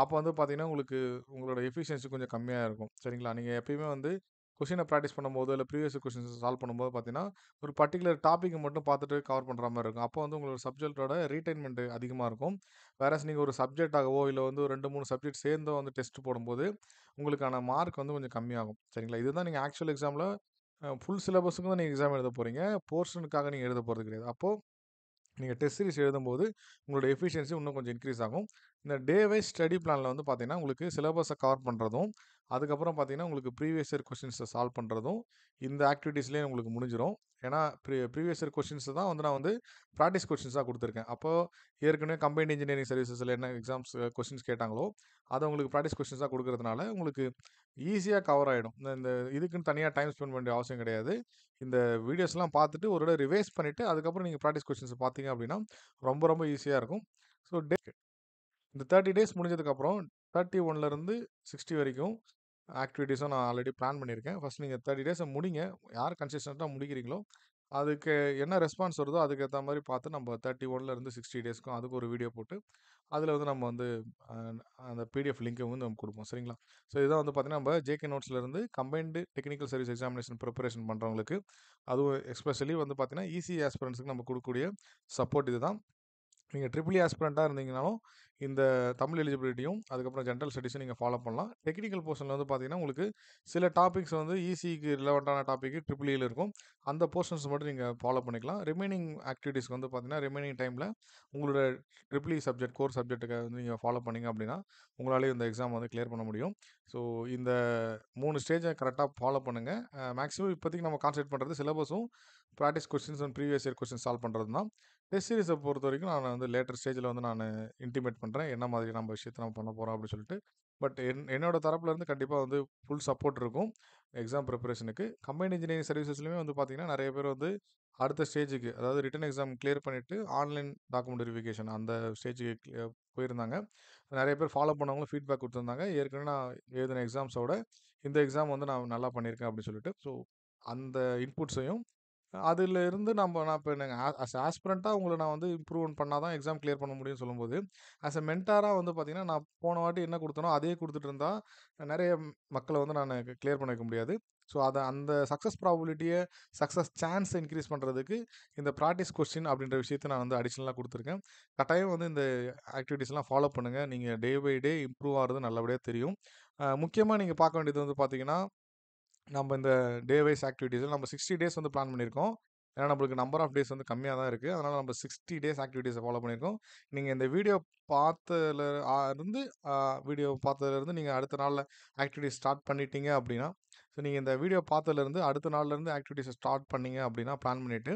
அப்போ வந்து பார்த்தீங்கன்னா உங்களுக்கு உங்களோட எஃபிஷியன்சி கொஞ்சம் கம்மியாக இருக்கும் சரிங்களா நீங்கள் எப்பயுமே வந்து கொஷினை ப்ராக்டிஸ் பண்ணும்போது இல்லை ப்ரீவியஸ் கொஷின்ஸ் சால்வ் பண்ணும்போது பார்த்தீங்கன்னா ஒரு பர்டிகுலர் டாப்பிக்கை மட்டும் பார்த்துட்டு கவர் பண்ணுற மாதிரி இருக்கும் அப்போ வந்து உங்களோட சப்ஜெக்டோட ரீடைன்மெண்ட் அதிகமாக இருக்கும் வேறஸ் நீங்கள் ஒரு சப்ஜெக்டாகவோ இல்லை வந்து ஒரு ரெண்டு மூணு சப்ஜெக்ட் சேர்ந்தோ வந்து டெஸ்ட் போடும்போது உங்களுக்கான மார்க் வந்து கொஞ்சம் கம்மியாகும் சரிங்களா இதுதான் நீங்கள் ஆக்சுவல் எக்ஸாமில் ஃபுல் சிலபஸுக்கு தான் நீங்கள் எக்ஸாம் எழுத போகிறீங்க போர்ஷனுக்காக நீங்கள் எழுத போகிறது கிடையாது அப்போது நீங்கள் டெஸ்ட் சீரிஸ் எழுதும்போது உங்களோட எஃபிஷியன்சி இன்னும் கொஞ்சம் இன்க்ரீஸ் ஆகும் இந்த டே வைஸ் ஸ்டடி பிளானில் வந்து பார்த்தீங்கன்னா உங்களுக்கு சிலபஸை கவர் பண்ணுறதும் அதுக்கப்புறம் பார்த்தீங்கன்னா உங்களுக்கு ப்ரீவியஸ் இயர் கொஷின்ஸை சால்வ் பண்ணுறதும் இந்த ஆக்டிவிட்டீஸ்லேயே உங்களுக்கு முடிஞ்சிடும் ஏன்னா ப்ரீ ப்ரீவியஸ் இயர் கொஷின்ஸ் தான் வந்து நான் வந்து ப்ராக்டிஸ் கொஷின்ஸாக கொடுத்துருக்கேன் அப்போது ஏற்கனவே கம்பைன்ட் இன்ஜினியரிங் சர்வீசஸில் என்ன எக்ஸாம்ஸ் கொஷின்ஸ் கேட்டாங்களோ அதை உங்களுக்கு ப்ராக்டிஸ் கொஷின்ஸாக கொடுக்கறதுனால உங்களுக்கு ஈஸியாக கவர் ஆகிடும் இந்த இதுக்குன்னு தனியாக டைம் ஸ்பெண்ட் பண்ண அவசியம் கிடையாது இந்த வீடியோஸ்லாம் பார்த்துட்டு ஒரு ரிவைஸ் பண்ணிவிட்டு அதுக்கப்புறம் நீங்கள் ப்ராக்டிஸ் கொஷின்ஸ் பார்த்தீங்க அப்படின்னா ரொம்ப ரொம்ப ஈஸியாக இருக்கும் ஸோ டே இந்த தேர்ட்டி டேஸ் முடிஞ்சதுக்கப்புறம் தேர்ட்டி ஒன்லேருந்து சிக்ஸ்டி வரைக்கும் ஆக்டிவிட்டீஸும் நான் ஆல்ரெடி பிளான் பண்ணியிருக்கேன் ஃபஸ்ட் நீங்கள் தேர்ட்டி டேஸை முடிங்க யார் கன்சிஸ்டண்ட்டாக முடிக்கிறீங்களோ அதுக்கு என்ன ரெஸ்பான்ஸ் வருதோ அதுக்கேற்ற மாதிரி பார்த்து நம்ம தேர்ட்டி ஒன்லேருந்து சிக்ஸ்டி டேஸ்க்கும் அதுக்கு ஒரு வீடியோ போட்டு அதில் வந்து நம்ம வந்து அந்த பிடிஎஃப் லிங்க்கை வந்து நம்ம கொடுப்போம் சரிங்களா ஸோ இதான் வந்து பார்த்திங்கன்னா நம்ம ஜேகே நோட்ஸ்லேருந்து combined technical service examination preparation பண்ணுறவங்களுக்கு அதுவும் எஸ்பெஷலி வந்து பார்த்திங்கன்னா ஈஸி ஆஸ்பிரன்ஸுக்கு நம்ம கொடுக்கக்கூடிய சப்போர்ட் இது தான் நீங்கள் ட்ரிபிள் ஆஸ்பிரண்ட்டாக இருந்தீங்கனாலும் இந்த தமிழ் எலிஜிபிலிட்டியும் அதுக்கப்புறம் ஜென்ரல் ஸ்டடீஸும் நீங்கள் ஃபாலோ பண்ணலாம் டெக்னிக்கல் போர்ஷனில் வந்து பார்த்தீங்கன்னா உங்களுக்கு சில டாபிக்ஸ் வந்து ஈஸிக்கு ரிலவெண்ட்டான டாபிக் ட்ரிபிள் இருக்கும் அந்த போர்ஷன்ஸ் மட்டும் நீங்கள் ஃபாலோ பண்ணிக்கலாம் ரிமைனிங் ஆக்டிவிட்டீஸ்க்கு வந்து பார்த்தீங்கன்னா ரிமைனிங் டைமில் உங்களோட ட்ரிபிள் இ சப்ஜெக்ட் கோர் சப்ஜெக்ட்டுக்கு வந்து நீங்கள் ஃபாலோ பண்ணிங்க அப்படின்னா உங்களாலே இந்த எக்ஸாம் வந்து கிளியர் பண்ண முடியும் ஸோ இந்த மூணு ஸ்டேஜை கரெக்டாக ஃபாலோ பண்ணுங்கள் மேக்ஸிமம் இப்போதைக்கு நம்ம கான்சன்ட்ரேட் பண்ணுறது சிலபஸும் practice questions and previous year question solve பண்ணுறது தான் டெஸ்ட் சீரிஸை பொறுத்த வரைக்கும் நான் வந்து லேட்டர் ஸ்டேஜில் வந்து நான் இன்டிமேட் பண்ணுறேன் என்ன மாதிரி நம்ம விஷயத்தை நம்ம பண்ண போகிறோம் அப்படின்னு சொல்லிட்டு பட் என் என்னோட தரப்புலேருந்து கண்டிப்பாக வந்து ஃபுல் சப்போர்ட் இருக்கும் எக்ஸாம் ப்ரிப்பரேஷனுக்கு கம்பைன் இன்ஜினியரிங் சர்வீசஸ்லையுமே வந்து பார்த்திங்கன்னா நிறைய பேர் வந்து அடுத்த ஸ்டேஜுக்கு அதாவது ரிட்டன் எக்ஸாம் கிளியர் பண்ணிவிட்டு ஆன்லைன் டாக்குமெண்ட் வெரிஃபிகேஷன் அந்த ஸ்டேஜுக்கு போயிருந்தாங்க நிறைய பேர் ஃபாலோ பண்ணவங்களும் ஃபீட்பேக் கொடுத்துருந்தாங்க ஏற்கனவே நான் எழுதின எக்ஸாம்ஸோட இந்த எக்ஸாம் வந்து நான் நல்லா பண்ணியிருக்கேன் அப்படின்னு சொல்லிட்டு ஸோ அந்த இன்புட்ஸையும் அதில் இருந்து நம்ம நான் இப்போ நாங்கள் அஸ் ஆஸ் ஆஸ்பிரண்ட்டாக உங்களை நான் வந்து இம்ப்ரூவ்மெண்ட் பண்ணால் தான் எக்ஸாம் கிளியர் பண்ண முடியும்னு சொல்லும்போது அஸ் எ மென்டாராக வந்து பார்த்திங்கன்னா நான் போன வாட்டி என்ன கொடுத்தனோ அதையே கொடுத்துட்டு இருந்தால் நிறைய மக்களை வந்து நான் கிளியர் பண்ண வைக்க முடியாது ஸோ அதை அந்த சக்ஸஸ் ப்ராபிலிட்டியை சக்ஸஸ் சான்ஸ் இன்க்ரீஸ் பண்ணுறதுக்கு இந்த ப்ராக்டிஸ் கொஸ்டின் அப்படின்ற விஷயத்தை நான் வந்து அடிஷ்னலாக கொடுத்துருக்கேன் கட்டாயம் வந்து இந்த ஆக்டிவிட்டீஸ்லாம் ஃபாலோ பண்ணுங்கள் நீங்கள் டே பை டே இம்ப்ரூவ் ஆகிறது நல்லபடியாக தெரியும் முக்கியமாக நீங்கள் பார்க்க வேண்டியது வந்து பார்த்திங்கன்னா நம்ம இந்த டே வைஸ் ஆக்டிவிட்டீஸில் நம்ம சிக்ஸ்டி டேஸ் வந்து பிளான் பண்ணியிருக்கோம் ஏன்னா நம்மளுக்கு நம்பர் ஆஃப் டேஸ் வந்து கம்மியாக தான் இருக்குது அதனால் நம்ம சிக்ஸ்டி டேஸ் ஆக்டிவிட்டீஸை ஃபாலோ பண்ணியிருக்கோம் நீங்கள் இந்த வீடியோ பார்த்ததுல இருந்து வீடியோ பார்த்ததுலேருந்து நீங்கள் அடுத்த நாளில் ஆக்டிவிட்டீஸ் ஸ்டார்ட் பண்ணிட்டீங்க அப்படின்னா ஸோ நீங்கள் இந்த வீடியோ பார்த்ததுலேருந்து அடுத்த நாள்லேருந்து ஆக்டிவிட்டீஸை ஸ்டார்ட் பண்ணீங்க அப்படின்னா பிளான் பண்ணிவிட்டு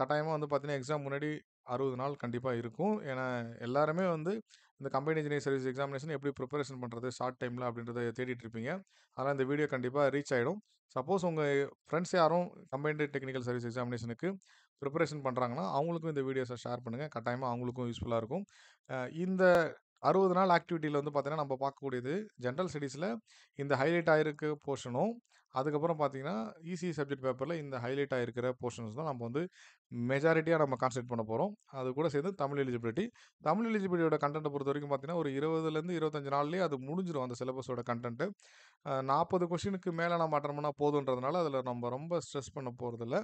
கட்டாயமாக வந்து பார்த்தீங்கன்னா எக்ஸாம் முன்னாடி அறுபது நாள் கண்டிப்பாக இருக்கும் ஏன்னா எல்லாருமே வந்து இந்த கம்பெனி இன்ஜினியர் சர்வீஸ் எக்ஸாமினேஷன் எப்படி ப்ரிப்பரேஷன் பண்ணுறது ஷார்ட் டைமில் அப்படின்றத தேடிட்டு இருப்பீங்க அதனால் இந்த வீடியோ கண்டிப்பாக ரீச் ஆகிடும் சப்போஸ் உங்கள் ஃப்ரெண்ட்ஸ் யாரும் கம்பைன்டு டெக்னிக்கல் சர்வீஸ் எக்ஸாமினேஷனுக்கு ப்ரிப்பரேஷன் பண்ணுறாங்கன்னா அவங்களுக்கும் இந்த வீடியோஸை ஷேர் பண்ணுங்கள் கட்டாயமாக அவங்களுக்கும் யூஸ்ஃபுல்லாக இருக்கும் இந்த அறுபது நாள் ஆக்டிவிட்டியில் வந்து பார்த்தீங்கன்னா நம்ம பார்க்கக்கூடியது ஜென்ரல் ஸ்டடீஸில் இந்த ஹைலைட் ஆகிருக்க போர்ஷனும் அதுக்கப்புறம் பார்த்தீங்கன்னா இசி சப்ஜெக்ட் பேப்பரில் இந்த ஹைலைட் ஆகிருக்கிற போர்ஷன்ஸ் தான் நம்ம வந்து மெஜாரிட்டியாக நம்ம கான்சென்ட் பண்ண போகிறோம் அது கூட சேர்ந்து தமிழ் எலிஜிபிலிட்டி தமிழ் எலிஜிபிலிட்டியோட கண்டென்ட் பொறுத்த வரைக்கும் பார்த்தீங்கன்னா ஒரு இருபதுலேருந்து இருபத்தஞ்சு நாள்லேயே அது முடிஞ்சிடும் அந்த சிலபஸோட கண்டென்ட்டு நாற்பது கொஷினுக்கு மேலே நம்ம அட்டன் போதுன்றதுனால அதில் நம்ம ரொம்ப ஸ்ட்ரெஸ் பண்ண போகிறதில்ல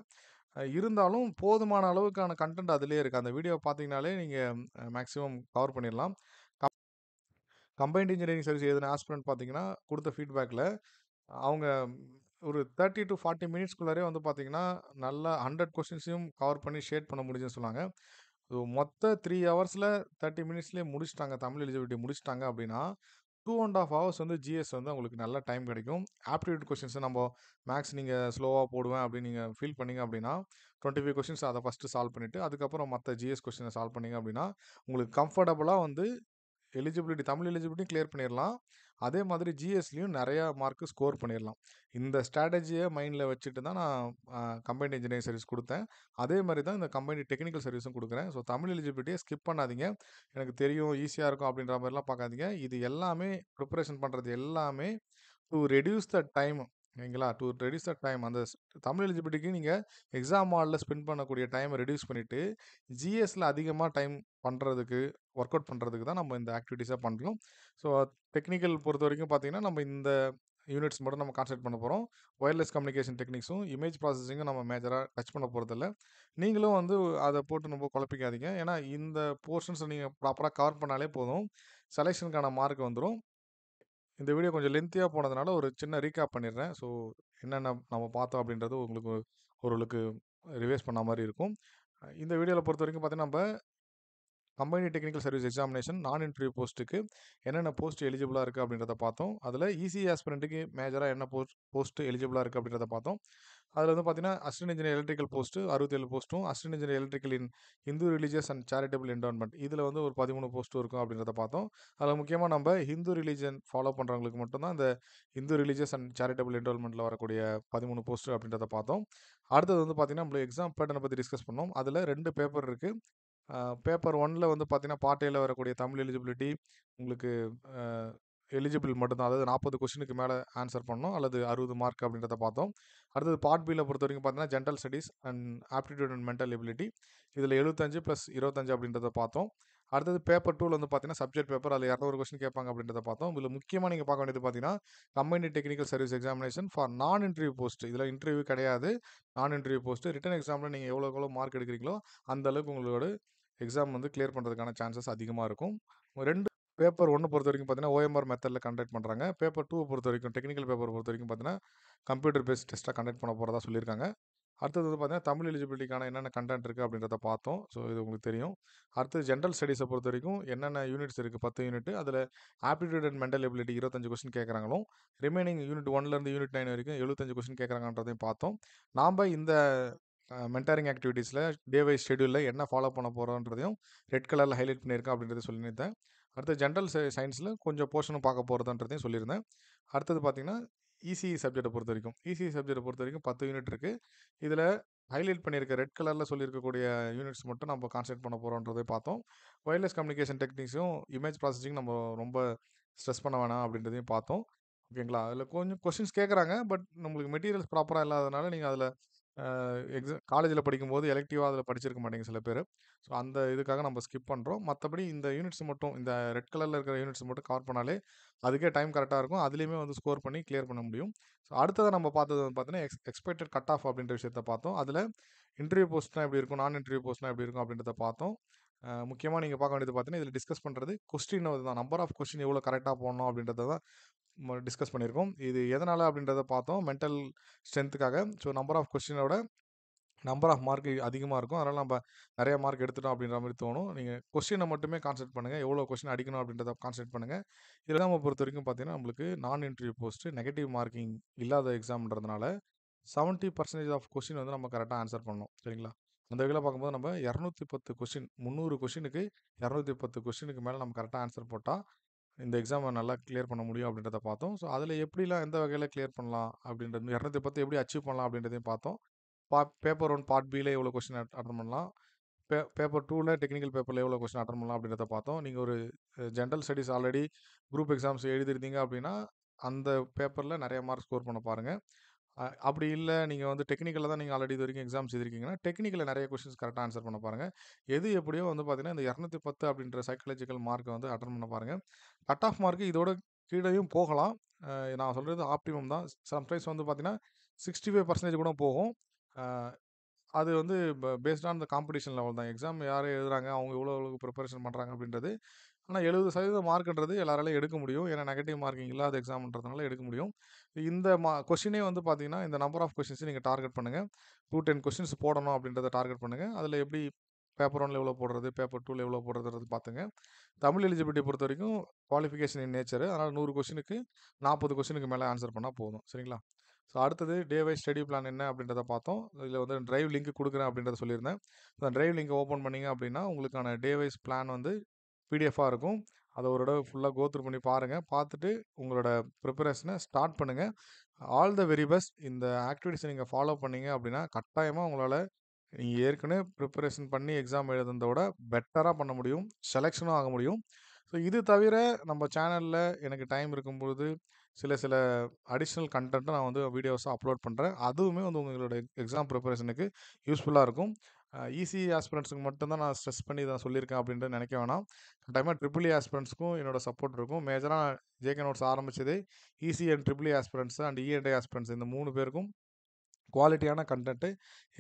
இருந்தாலும் போதுமான அளவுக்கான கண்டென்ட் அதுலேயே இருக்குது அந்த வீடியோ பார்த்தீங்கனாலே நீங்கள் மேக்ஸிமம் கவர் பண்ணிடலாம் கம்பைன்ட் இன்ஜினியரிங் சர்வீஸ் எதுனா ஆஸ்பிரண்ட் பார்த்தீங்கன்னா கொடுத்த ஃபீட்பேக்கில் அவங்க ஒரு தேர்ட்டி டூ ஃபார்ட்டி மினிட்ஸ்குள்ளே வந்து பார்த்தீங்கன்னா, நல்லா ஹண்ட்ரட் கொஸ்டின்ஸையும் கவர் பண்ணி ஷேட் பண்ண முடிஞ்சுன்னு சொன்னாங்க. ஸோ மொத்த த்ரீ ஹவர்ஸில் தேர்ட்டி மினிட்ஸ்லேயே முடிச்சுட்டாங்க. தமிழ் எலிஜிபிலிட்டி முடிச்சுட்டாங்க அப்படின்னா, டூ அண்ட் ஆஃப் ஹவர்ஸ் வந்து ஜிஎஸ் வந்து உங்களுக்கு நல்ல டைம் கிடைக்கும். ஆப்டிடியூட் கொஸ்டின்ஸ நம்ம மேக்ஸ் நீங்கள் ஸ்லோவாக போடுவேன் அப்படின்னு நீங்கள் ஃபீல் பண்ணிங்க அப்படின்னா, ஃபைவ் கொஸ்டின்ஸ் அதை ஃபஸ்ட்டு சால்வ் பண்ணிட்டு, அதுக்கப்புறம் மற்ற ஜிஎஸ் கொஷினை சால்வ் பண்ணீங்க அப்படின்னா, உங்களுக்கு கம்ஃபர்டபுளாக வந்து எலிஜிபிலிட்டி தமிழ் எலிஜிபிலிட்டியும் கிளியர் பண்ணிடலாம் அதே மாதிரி ஜிஎஸ்லேயும் நிறையா மார்க்கு ஸ்கோர் பண்ணிடலாம் இந்த ஸ்ட்ராட்டஜியை மைண்டில் வச்சுட்டு தான் நான் கம்பைனி இன்ஜினியரிங் சர்வீஸ் கொடுத்தேன் அதே மாதிரி தான் இந்த கம்பெனி டெக்னிக்கல் சர்வீஸும் கொடுக்குறேன் ஸோ தமிழ் எலிஜிபிலிட்டியை ஸ்கிப் பண்ணாதீங்க எனக்கு தெரியும் ஈஸியாக இருக்கும் அப்படின்ற மாதிரிலாம் பார்க்காதீங்க இது எல்லாமே ப்ரிப்பரேஷன் பண்ணுறது எல்லாமே டு ரெடியூஸ் த டைம் ஓகேங்களா டு ரெடியூஸ் த டைம் அந்த தமிழ் எலிஜிபிலிட்டிக்கு நீங்கள் எக்ஸாம் ஹாலில் ஸ்பெண்ட் பண்ணக்கூடிய டைமை ரெடியூஸ் பண்ணிவிட்டு ஜிஎஸில் அதிகமாக டைம் பண்ணுறதுக்கு ஒர்க் அவுட் பண்ணுறதுக்கு தான் நம்ம இந்த ஆக்டிவிட்டீஸாக பண்ணுறோம் ஸோ டெக்னிக்கல் பொறுத்த வரைக்கும் பார்த்திங்கன்னா நம்ம இந்த யூனிட்ஸ் மட்டும் நம்ம கான்சென்ட் பண்ண போகிறோம் ஒயர்லெஸ் கம்யூனிகேஷன் டெக்னிக்ஸும் இமேஜ் ப்ராசஸிங்கும் நம்ம மேஜராக டச் பண்ண போகிறதில்ல நீங்களும் வந்து அதை போட்டு ரொம்ப குழப்பிக்காதீங்க ஏன்னா இந்த போர்ஷன்ஸை நீங்கள் ப்ராப்பராக கவர் பண்ணாலே போதும் செலெக்ஷனுக்கான மார்க் வந்துடும் இந்த வீடியோ கொஞ்சம் லென்த்தியாக போனதுனால ஒரு சின்ன ரீகேப் பண்ணிடுறேன் ஸோ என்னென்ன நம்ம பார்த்தோம் அப்படின்றது உங்களுக்கு ஓரளவுக்கு ரிவைஸ் பண்ண மாதிரி இருக்கும் இந்த வீடியோவில் பொறுத்த வரைக்கும் பார்த்தீங்கன்னா நம்ம கம்பெனி டெக்னிக்கல் சர்வீஸ் எக்ஸாமினேஷன் நான் இன்டர்வியூ போஸ்ட்டுக்கு என்னென்ன போஸ்ட் எலிஜிபிளாக இருக்குது அப்படின்றத பார்த்தோம் அதில் இசி ஆஸ்பிரண்ட்டுக்கு மேஜராக என்ன போஸ்ட் போஸ்ட்டு எலிஜிபிளாக இருக்குது அப்படின்றத பார்த்தோம் அதில் வந்து பார்த்தீங்கன்னா அஸ்டன் இன்ஜினியர் எலக்ட்ரிக்கல் போஸ்ட்டு அறுபத்தேழு போஸ்ட்டும் assistant engineer electrical in Hindu religious and charitable endowment இதில் வந்து ஒரு பதிமூணு போஸ்ட்டும் இருக்கும் அப்படின்றத பார்த்தோம் அதில் முக்கியமாக நம்ம ஹிந்து ரிலீஜன் ஃபாலோ பண்ணுறவங்களுக்கு மட்டும்தான் இந்த இந்து ரிலீஜியஸ் அண்ட் சேரிட்டபிள் என்டோன்மெண்ட்டில் வரக்கூடிய பதிமூணு போஸ்ட்டு அப்படின்றத பார்த்தோம் அடுத்தது வந்து பார்த்திங்கன்னா நம்ம எக்ஸாம் பேட்டனை பற்றி டிஸ்கஸ் பண்ணோம் அதில் ரெண்டு பேப்பர் இருக்குது பேப்பர் ஒன்னில் வந்து பார்த்திங்கன்னா பாட்டையில் வரக்கூடிய தமிழ் எலிஜிபிலிட்டி உங்களுக்கு எலிஜிபிள் மட்டும்தான் அதாவது நாற்பது கொஸ்டினுக்கு மேலே ஆன்சர் பண்ணணும் அல்லது அறுபது மார்க் அப்படின்றத பார்த்தோம் அடுத்தது பார்ட் பியில் பொறுத்த வரைக்கும் பார்த்தீங்கன்னா general studies and aptitude and mental ability இதில் எழுபத்தஞ்சு ப்ளஸ் இருபத்தஞ்சு அப்படின்றத பார்த்தோம் அடுத்தது பேப்பர் டூவில் வந்து பார்த்தீங்கன்னா சப்ஜெக்ட் பேப்பர் அதில் இரநூறு கொஸ்டின் கேட்பாங்க அப்படின்றத பார்த்தோம் இதில் முக்கியமாக நீங்கள் பார்க்க வேண்டியது பார்த்தீங்கன்னா company technical service examination for non interview post இதில் இன்டர்வியூ கிடையாது நான் இன்டர்வியூ போஸ்ட்டு ரிட்டன் எக்ஸாமில் நீங்கள் எவ்வளோ எவ்வளோ மார்க் எடுக்கிறீங்களோ அந்த அளவுக்கு உங்களோட எக்ஸாம் வந்து கிளியர் பண்ணுறதுக்கான சான்சஸ் அதிகமாக இருக்கும் ரெண்டு பேப்பர் ஒன்று பொறுத்த வரைக்கும் பார்த்தீங்கன்னா ஓஎம்ஆர் மெத்தடில் கண்டக்ட் பண்ணுறாங்க பேப்பர் டூ பொறுத்த வரைக்கும் டெக்னிக்கல் பேப்பர் பொறுத்த வரைக்கும் பார்த்தீங்கன்னா கம்ப்யூட்டர் பேஸ்ட் டெஸ்ட்டாக கண்டக்ட் பண்ண போகிறதா சொல்லியிருக்காங்க அடுத்தது வந்து பார்த்தீங்கன்னா தமிழ் எலிஜிபிலிட்டிக்கான என்னென்ன கண்டென்ட் இருக்குது அப்படின்றத பார்த்தோம் ஸோ இது உங்களுக்கு தெரியும் அடுத்தது ஜென்ரல் ஸ்டடீஸை பொறுத்த வரைக்கும் என்னென்ன யூனிட்ஸ் இருக்குது பத்து யூனிட் அதில் ஆப்டிடியூட் அண்ட் மென்டல் எபிலிட்டி இருபத்தஞ்சு கொஸ்டின் கேட்குறாங்களும் ரிமைனிங் யூனிட் ஒன்லேருந்து யூனிட் நைன் வரைக்கும் எழுபத்தஞ்சு கொஸ்டின் கேட்குறாங்கன்றதையும் பார்த்தோம் நாம் இந்த மென்டாரிங் ஆக்டிவிட்டீஸில் டே வைஸ் ஷெடியூலில் என்ன ஃபாலோ பண்ண போகிறோன்றதையும் ரெட் கலரில் ஹைலைட் பண்ணியிருக்கேன் அப்படின்றத சொல்லியிருந்தேன் அடுத்து ஜென்ரல் சயின்ஸில் கொஞ்சம் போர்ஷனும் பார்க்க போகிறதுன்றதையும் சொல்லியிருந்தேன் அடுத்தது பார்த்திங்கன்னா இசிஇ e சப்ஜெக்ட்டை e பொறுத்த வரைக்கும் இசிஇ e சப்ஜெக்ட்டை பொறுத்த வரைக்கும் பத்து யூனிட் இருக்குது இதில் ஹைலைட் பண்ணியிருக்க ரெட் கலரில் சொல்லியிருக்கக்கூடிய யூனிட்ஸ் மட்டும் நம்ம கான்சென்ட் பண்ண போகிறோன்றதை பார்த்தோம் ஒயர்லெஸ் கம்யூனிகேஷன் டெக்னிக்ஸும் இமேஜ் ப்ராசஸிங் நம்ம ரொம்ப ஸ்ட்ரெஸ் பண்ண வேணாம் அப்படின்றதையும் பார்த்தோம் ஓகேங்களா அதில் கொஞ்சம் கொஸ்டின்ஸ் கேட்குறாங்க பட் நம்மளுக்கு மெட்டீரியல்ஸ் ப்ராப்பராக இல்லாததுனால நீங்கள் அதில் எக்ஸா காலேஜில் படிக்கும்போது எலெக்டிவாக அதில் படிச்சிருக்க மாட்டேங்க சில பேர் ஸோ அந்த இதுக்காக நம்ம ஸ்கிப் பண்ணுறோம் மற்றபடி இந்த யூனிட்ஸ் மட்டும் இந்த ரெட் கலரில் இருக்கிற யூனிட்ஸ் மட்டும் கவர் பண்ணாலே அதுக்கே டைம் கரெக்டாக இருக்கும் அதுலேயுமே வந்து ஸ்கோர் பண்ணி கிளியர் பண்ண முடியும் ஸோ அடுத்ததை நம்ம பார்த்தது வந்து பார்த்தீங்கன்னா எக்ஸ் எக்ஸ்பெக்டட் கட் ஆஃப் அப்படின்ற விஷயத்த பார்த்தோம் அதில் இன்டர்வியூ போஸ்ட்னா எப்படி இருக்கும் நான் இன்டர்வியூ போஸ்ட்னா எப்படி இருக்கும் அப்படின்றத பார்த்தோம் முக்கியமாக நீங்கள் பார்க்க வேண்டியது பார்த்தீங்கன்னா இதில் டிஸ்கஸ் பண்ணுறது கொஸ்டின் தான் நம்பர் ஆஃப் கொஸ்டின் எவ்வளோ கரெக்டாக போடணும் அப்படின்றத தான் டிஸ்கஸ் பண்ணியிருக்கோம் இது எதனால் அப்படின்றத பார்த்தோம் மென்டல் ஸ்ட்ரென்த்துக்காக ஸோ நம்பர் ஆஃப் கொஸ்டினோட நம்பர் ஆஃப் மார்க் அதிகமாக இருக்கும் அதனால் நம்ம நிறைய மார்க் எடுத்துட்டோம் அப்படின்ற மாதிரி தோணும் நீங்கள் கொஸ்டினை மட்டுமே கான்சென்ட் பண்ணுங்கள் எவ்வளோ கொஸ்டின் அடிக்கணும் அப்படின்றத கான்சென்ட் பண்ணுங்கள் இதில் நம்ம பொறுத்த வரைக்கும் பார்த்தீங்கன்னா நம்மளுக்கு நான் இன்டர்வியூ போஸ்ட்டு நெகட்டிவ் மார்க்கிங் இல்லாத எக்ஸாம்ன்றதுனால செவன்ட்டி பர்சன்டேஜ் ஆஃப் கொஸ்டின் வந்து நம்ம கரெக்டாக ஆன்சர் பண்ணணும் சரிங்களா அந்த வகையில் பார்க்கும்போது நம்ம இரநூத்தி பத்து கொஷின் முந்நூறு கொஷினுக்கு இரநூத்தி பத்து கொஷினுக்கு மேலே நம்ம கரெக்டாக ஆன்சர் போட்டால் இந்த எக்ஸாமை நல்லா கிளியர் பண்ண முடியும் அப்படின்றத பார்த்தோம் ஸோ அதில் எப்படிலாம் எந்த வகையில் கிளியர் பண்ணலாம் அப்படின்றது இரநூத்தி பத்து எப்படி அச்சீவ் பண்ணலாம் அப்படின்றதையும் பார்த்தோம் பா பேப்பர் ஒன் பார்ட் பியில் எவ்வளோ கொஷின் அட்டன் பண்ணலாம் பே பேப்பர் டூவில் டெக்னிக்கல் பேப்பரில் எவ்வளோ கொஸ்டின் அட்டன் பண்ணலாம் அப்படின்றத பார்த்தோம் நீங்கள் ஒரு general studies already group exams எழுதிருந்தீங்க அப்படின்னா அந்த பேப்பரில் நிறைய மார்க் ஸ்கோர் பண்ண பாருங்கள் அப்படி இல்லை நீங்கள் வந்து டெக்னிக்கலில் தான் நீங்கள் ஆல்ரெடி இது வரைக்கும் எக்ஸாம்ஸ் எழுதிருக்கீங்கன்னா டெக்னிக்கலில் நிறைய கொஸ்டின்ஸ் கரெக்டாக ஆன்சர் பண்ண பாருங்கள் எது எப்படியோ வந்து பார்த்தீங்கன்னா இந்த இரநூத்தி பத்து அப்படின்ற சைக்காலஜிக்கல் மார்க்கை வந்து அட்டன் பண்ண பாருங்கள் கட் ஆஃப் மார்க்கு இதோட கீழேயும் போகலாம் நான் சொல்கிறது ஆப்டிமம் தான் சம்டைம்ஸ் வந்து பார்த்தீங்கன்னா சிக்ஸ்டி ஃபைவ் பர்சன்டேஜ் கூட போகும் அது வந்து based on the competition level தான் எக்ஸாம் யார் எழுதுறாங்க அவங்க எவ்வளோ அளவுக்கு ப்ரிப்பரேஷன் பண்ணுறாங்க அப்படின்றது ஆனால் எழுபது சதவீத மார்க்குன்றது எல்லாராலையும் எடுக்க முடியும் ஏன்னா நெகட்டிவ் மார்க்கிங் இல்லாத எக்ஸாம்ன்றதுனால எடுக்க முடியும் இந்த மா கொஷினே வந்து பார்த்தீங்கன்னா இந்த நம்பர் ஆஃப் கொஷின்ஸ் நீங்கள் டார்கெட் பண்ணுங்கள் டூ டென் கொஷின்ஸ் போடணும் அப்படின்றத டார்கெட் பண்ணுங்கள் அதில் எப்படி பேப்பர் ஒன்ல எவ்வளோ போடுறது பேப்பர் டூவில் எவ்வளோ போடுறது பார்த்துங்க தமிழ் எலிஜிபிலிட்டி பொறுத்த வரைக்கும் குவாலிஃபிகேஷன் இன் நேச்சர் அதனால் நூறு கொஷினுக்கு நாற்பது கொஷினுக்கு மேலே ஆன்சர் பண்ணால் போதும் சரிங்களா ஸோ அடுத்தது டே வைஸ் ஸ்டடி பிளான் என்ன அப்படின்றத பார்த்தோம் இதில் வந்து ட்ரைவ் லிங்க் கொடுக்குறேன் அப்படின்றத சொல்லியிருந்தேன் அந்த ட்ரைவ் லிங்க் ஓப்பன் பண்ணிங்க அப்படின்னா உங்களுக்கான டே வைஸ் பிளான் வந்து பிடிஎஃபாக இருக்கும் அதை ஒரு தடவை ஃபுல்லாக கோத்ரூ பண்ணி பாருங்கள் பார்த்துட்டு உங்களோட ப்ரிப்பரேஷனை ஸ்டார்ட் பண்ணுங்கள் ஆல் த வெரி பெஸ்ட் இந்த ஆக்டிவிட்டிஸை நீங்கள் ஃபாலோ பண்ணிங்க அப்படின்னா கட்டாயமாக உங்களால் நீங்கள் ஏற்கனவே ப்ரிப்பரேஷன் பண்ணி எக்ஸாம் எழுதுனதோட விட பெட்டராக பண்ண முடியும் செலெக்ஷனும் ஆக முடியும் ஸோ இது தவிர நம்ம சேனலில் எனக்கு டைம் இருக்கும்பொழுது சில சில அடிஷ்னல் கண்டென்ட்டை நான் வந்து வீடியோஸாக அப்லோட் பண்ணுறேன் அதுவுமே வந்து உங்களோட எக்ஸாம் ப்ரிப்பரேஷனுக்கு யூஸ்ஃபுல்லாக இருக்கும் இசி ஆஸ்பிரண்ட்ஸுக்கு மட்டும்தான் நான் ஸ்ட்ரெஸ் பண்ணி இதை சொல்லியிருக்கேன் அப்படின்ட்டு நினைக்க வேணாம் கட்டாயமாக ட்ரிபிள்இ இ ஆஸ்பிரண்ட்ஸ்க்கும் என்னோட சப்போர்ட் இருக்கும் மேஜராக ஜேகே நோட்ஸ் ஆரம்பித்தது EC and triple E aspirants and ENT aspirants இந்த மூணு பேருக்கும் குவாலிட்டியான கண்டென்ட்டு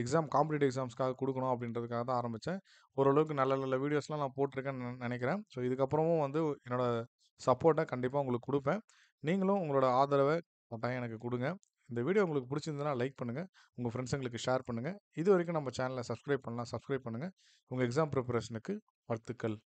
எக்ஸாம் காம்படிட்டிவ் எக்ஸாம்ஸ்க்காக கொடுக்கணும் அப்படின்றதுக்காக தான் ஆரம்பித்தேன் ஓரளவுக்கு நல்ல நல்ல வீடியோஸ்லாம் நான் போட்டிருக்கேன்னு நினைக்கிறேன் ஸோ இதுக்கப்புறமும் வந்து என்னோடய சப்போர்ட்டை கண்டிப்பாக உங்களுக்கு கொடுப்பேன் நீங்களும் உங்களோட ஆதரவை கட்டாயம் எனக்கு கொடுங்க இந்த வீடியோ உங்களுக்கு பிடிச்சிருந்ததுனா லைக் பண்ணுங்கள் உங்கள் ஃப்ரெண்ட்ஸுங்களுக்கு ஷேர் பண்ணுங்கள் இது வரைக்கும் நம்ம சேனலை சப்ஸ்கிரைப் பண்ணலாம் சப்ஸ்கிரைப் பண்ணுங்கள் உங்கள் எக்ஸாம் ப்ரிப்பரேஷனுக்கு வாழ்த்துக்கள்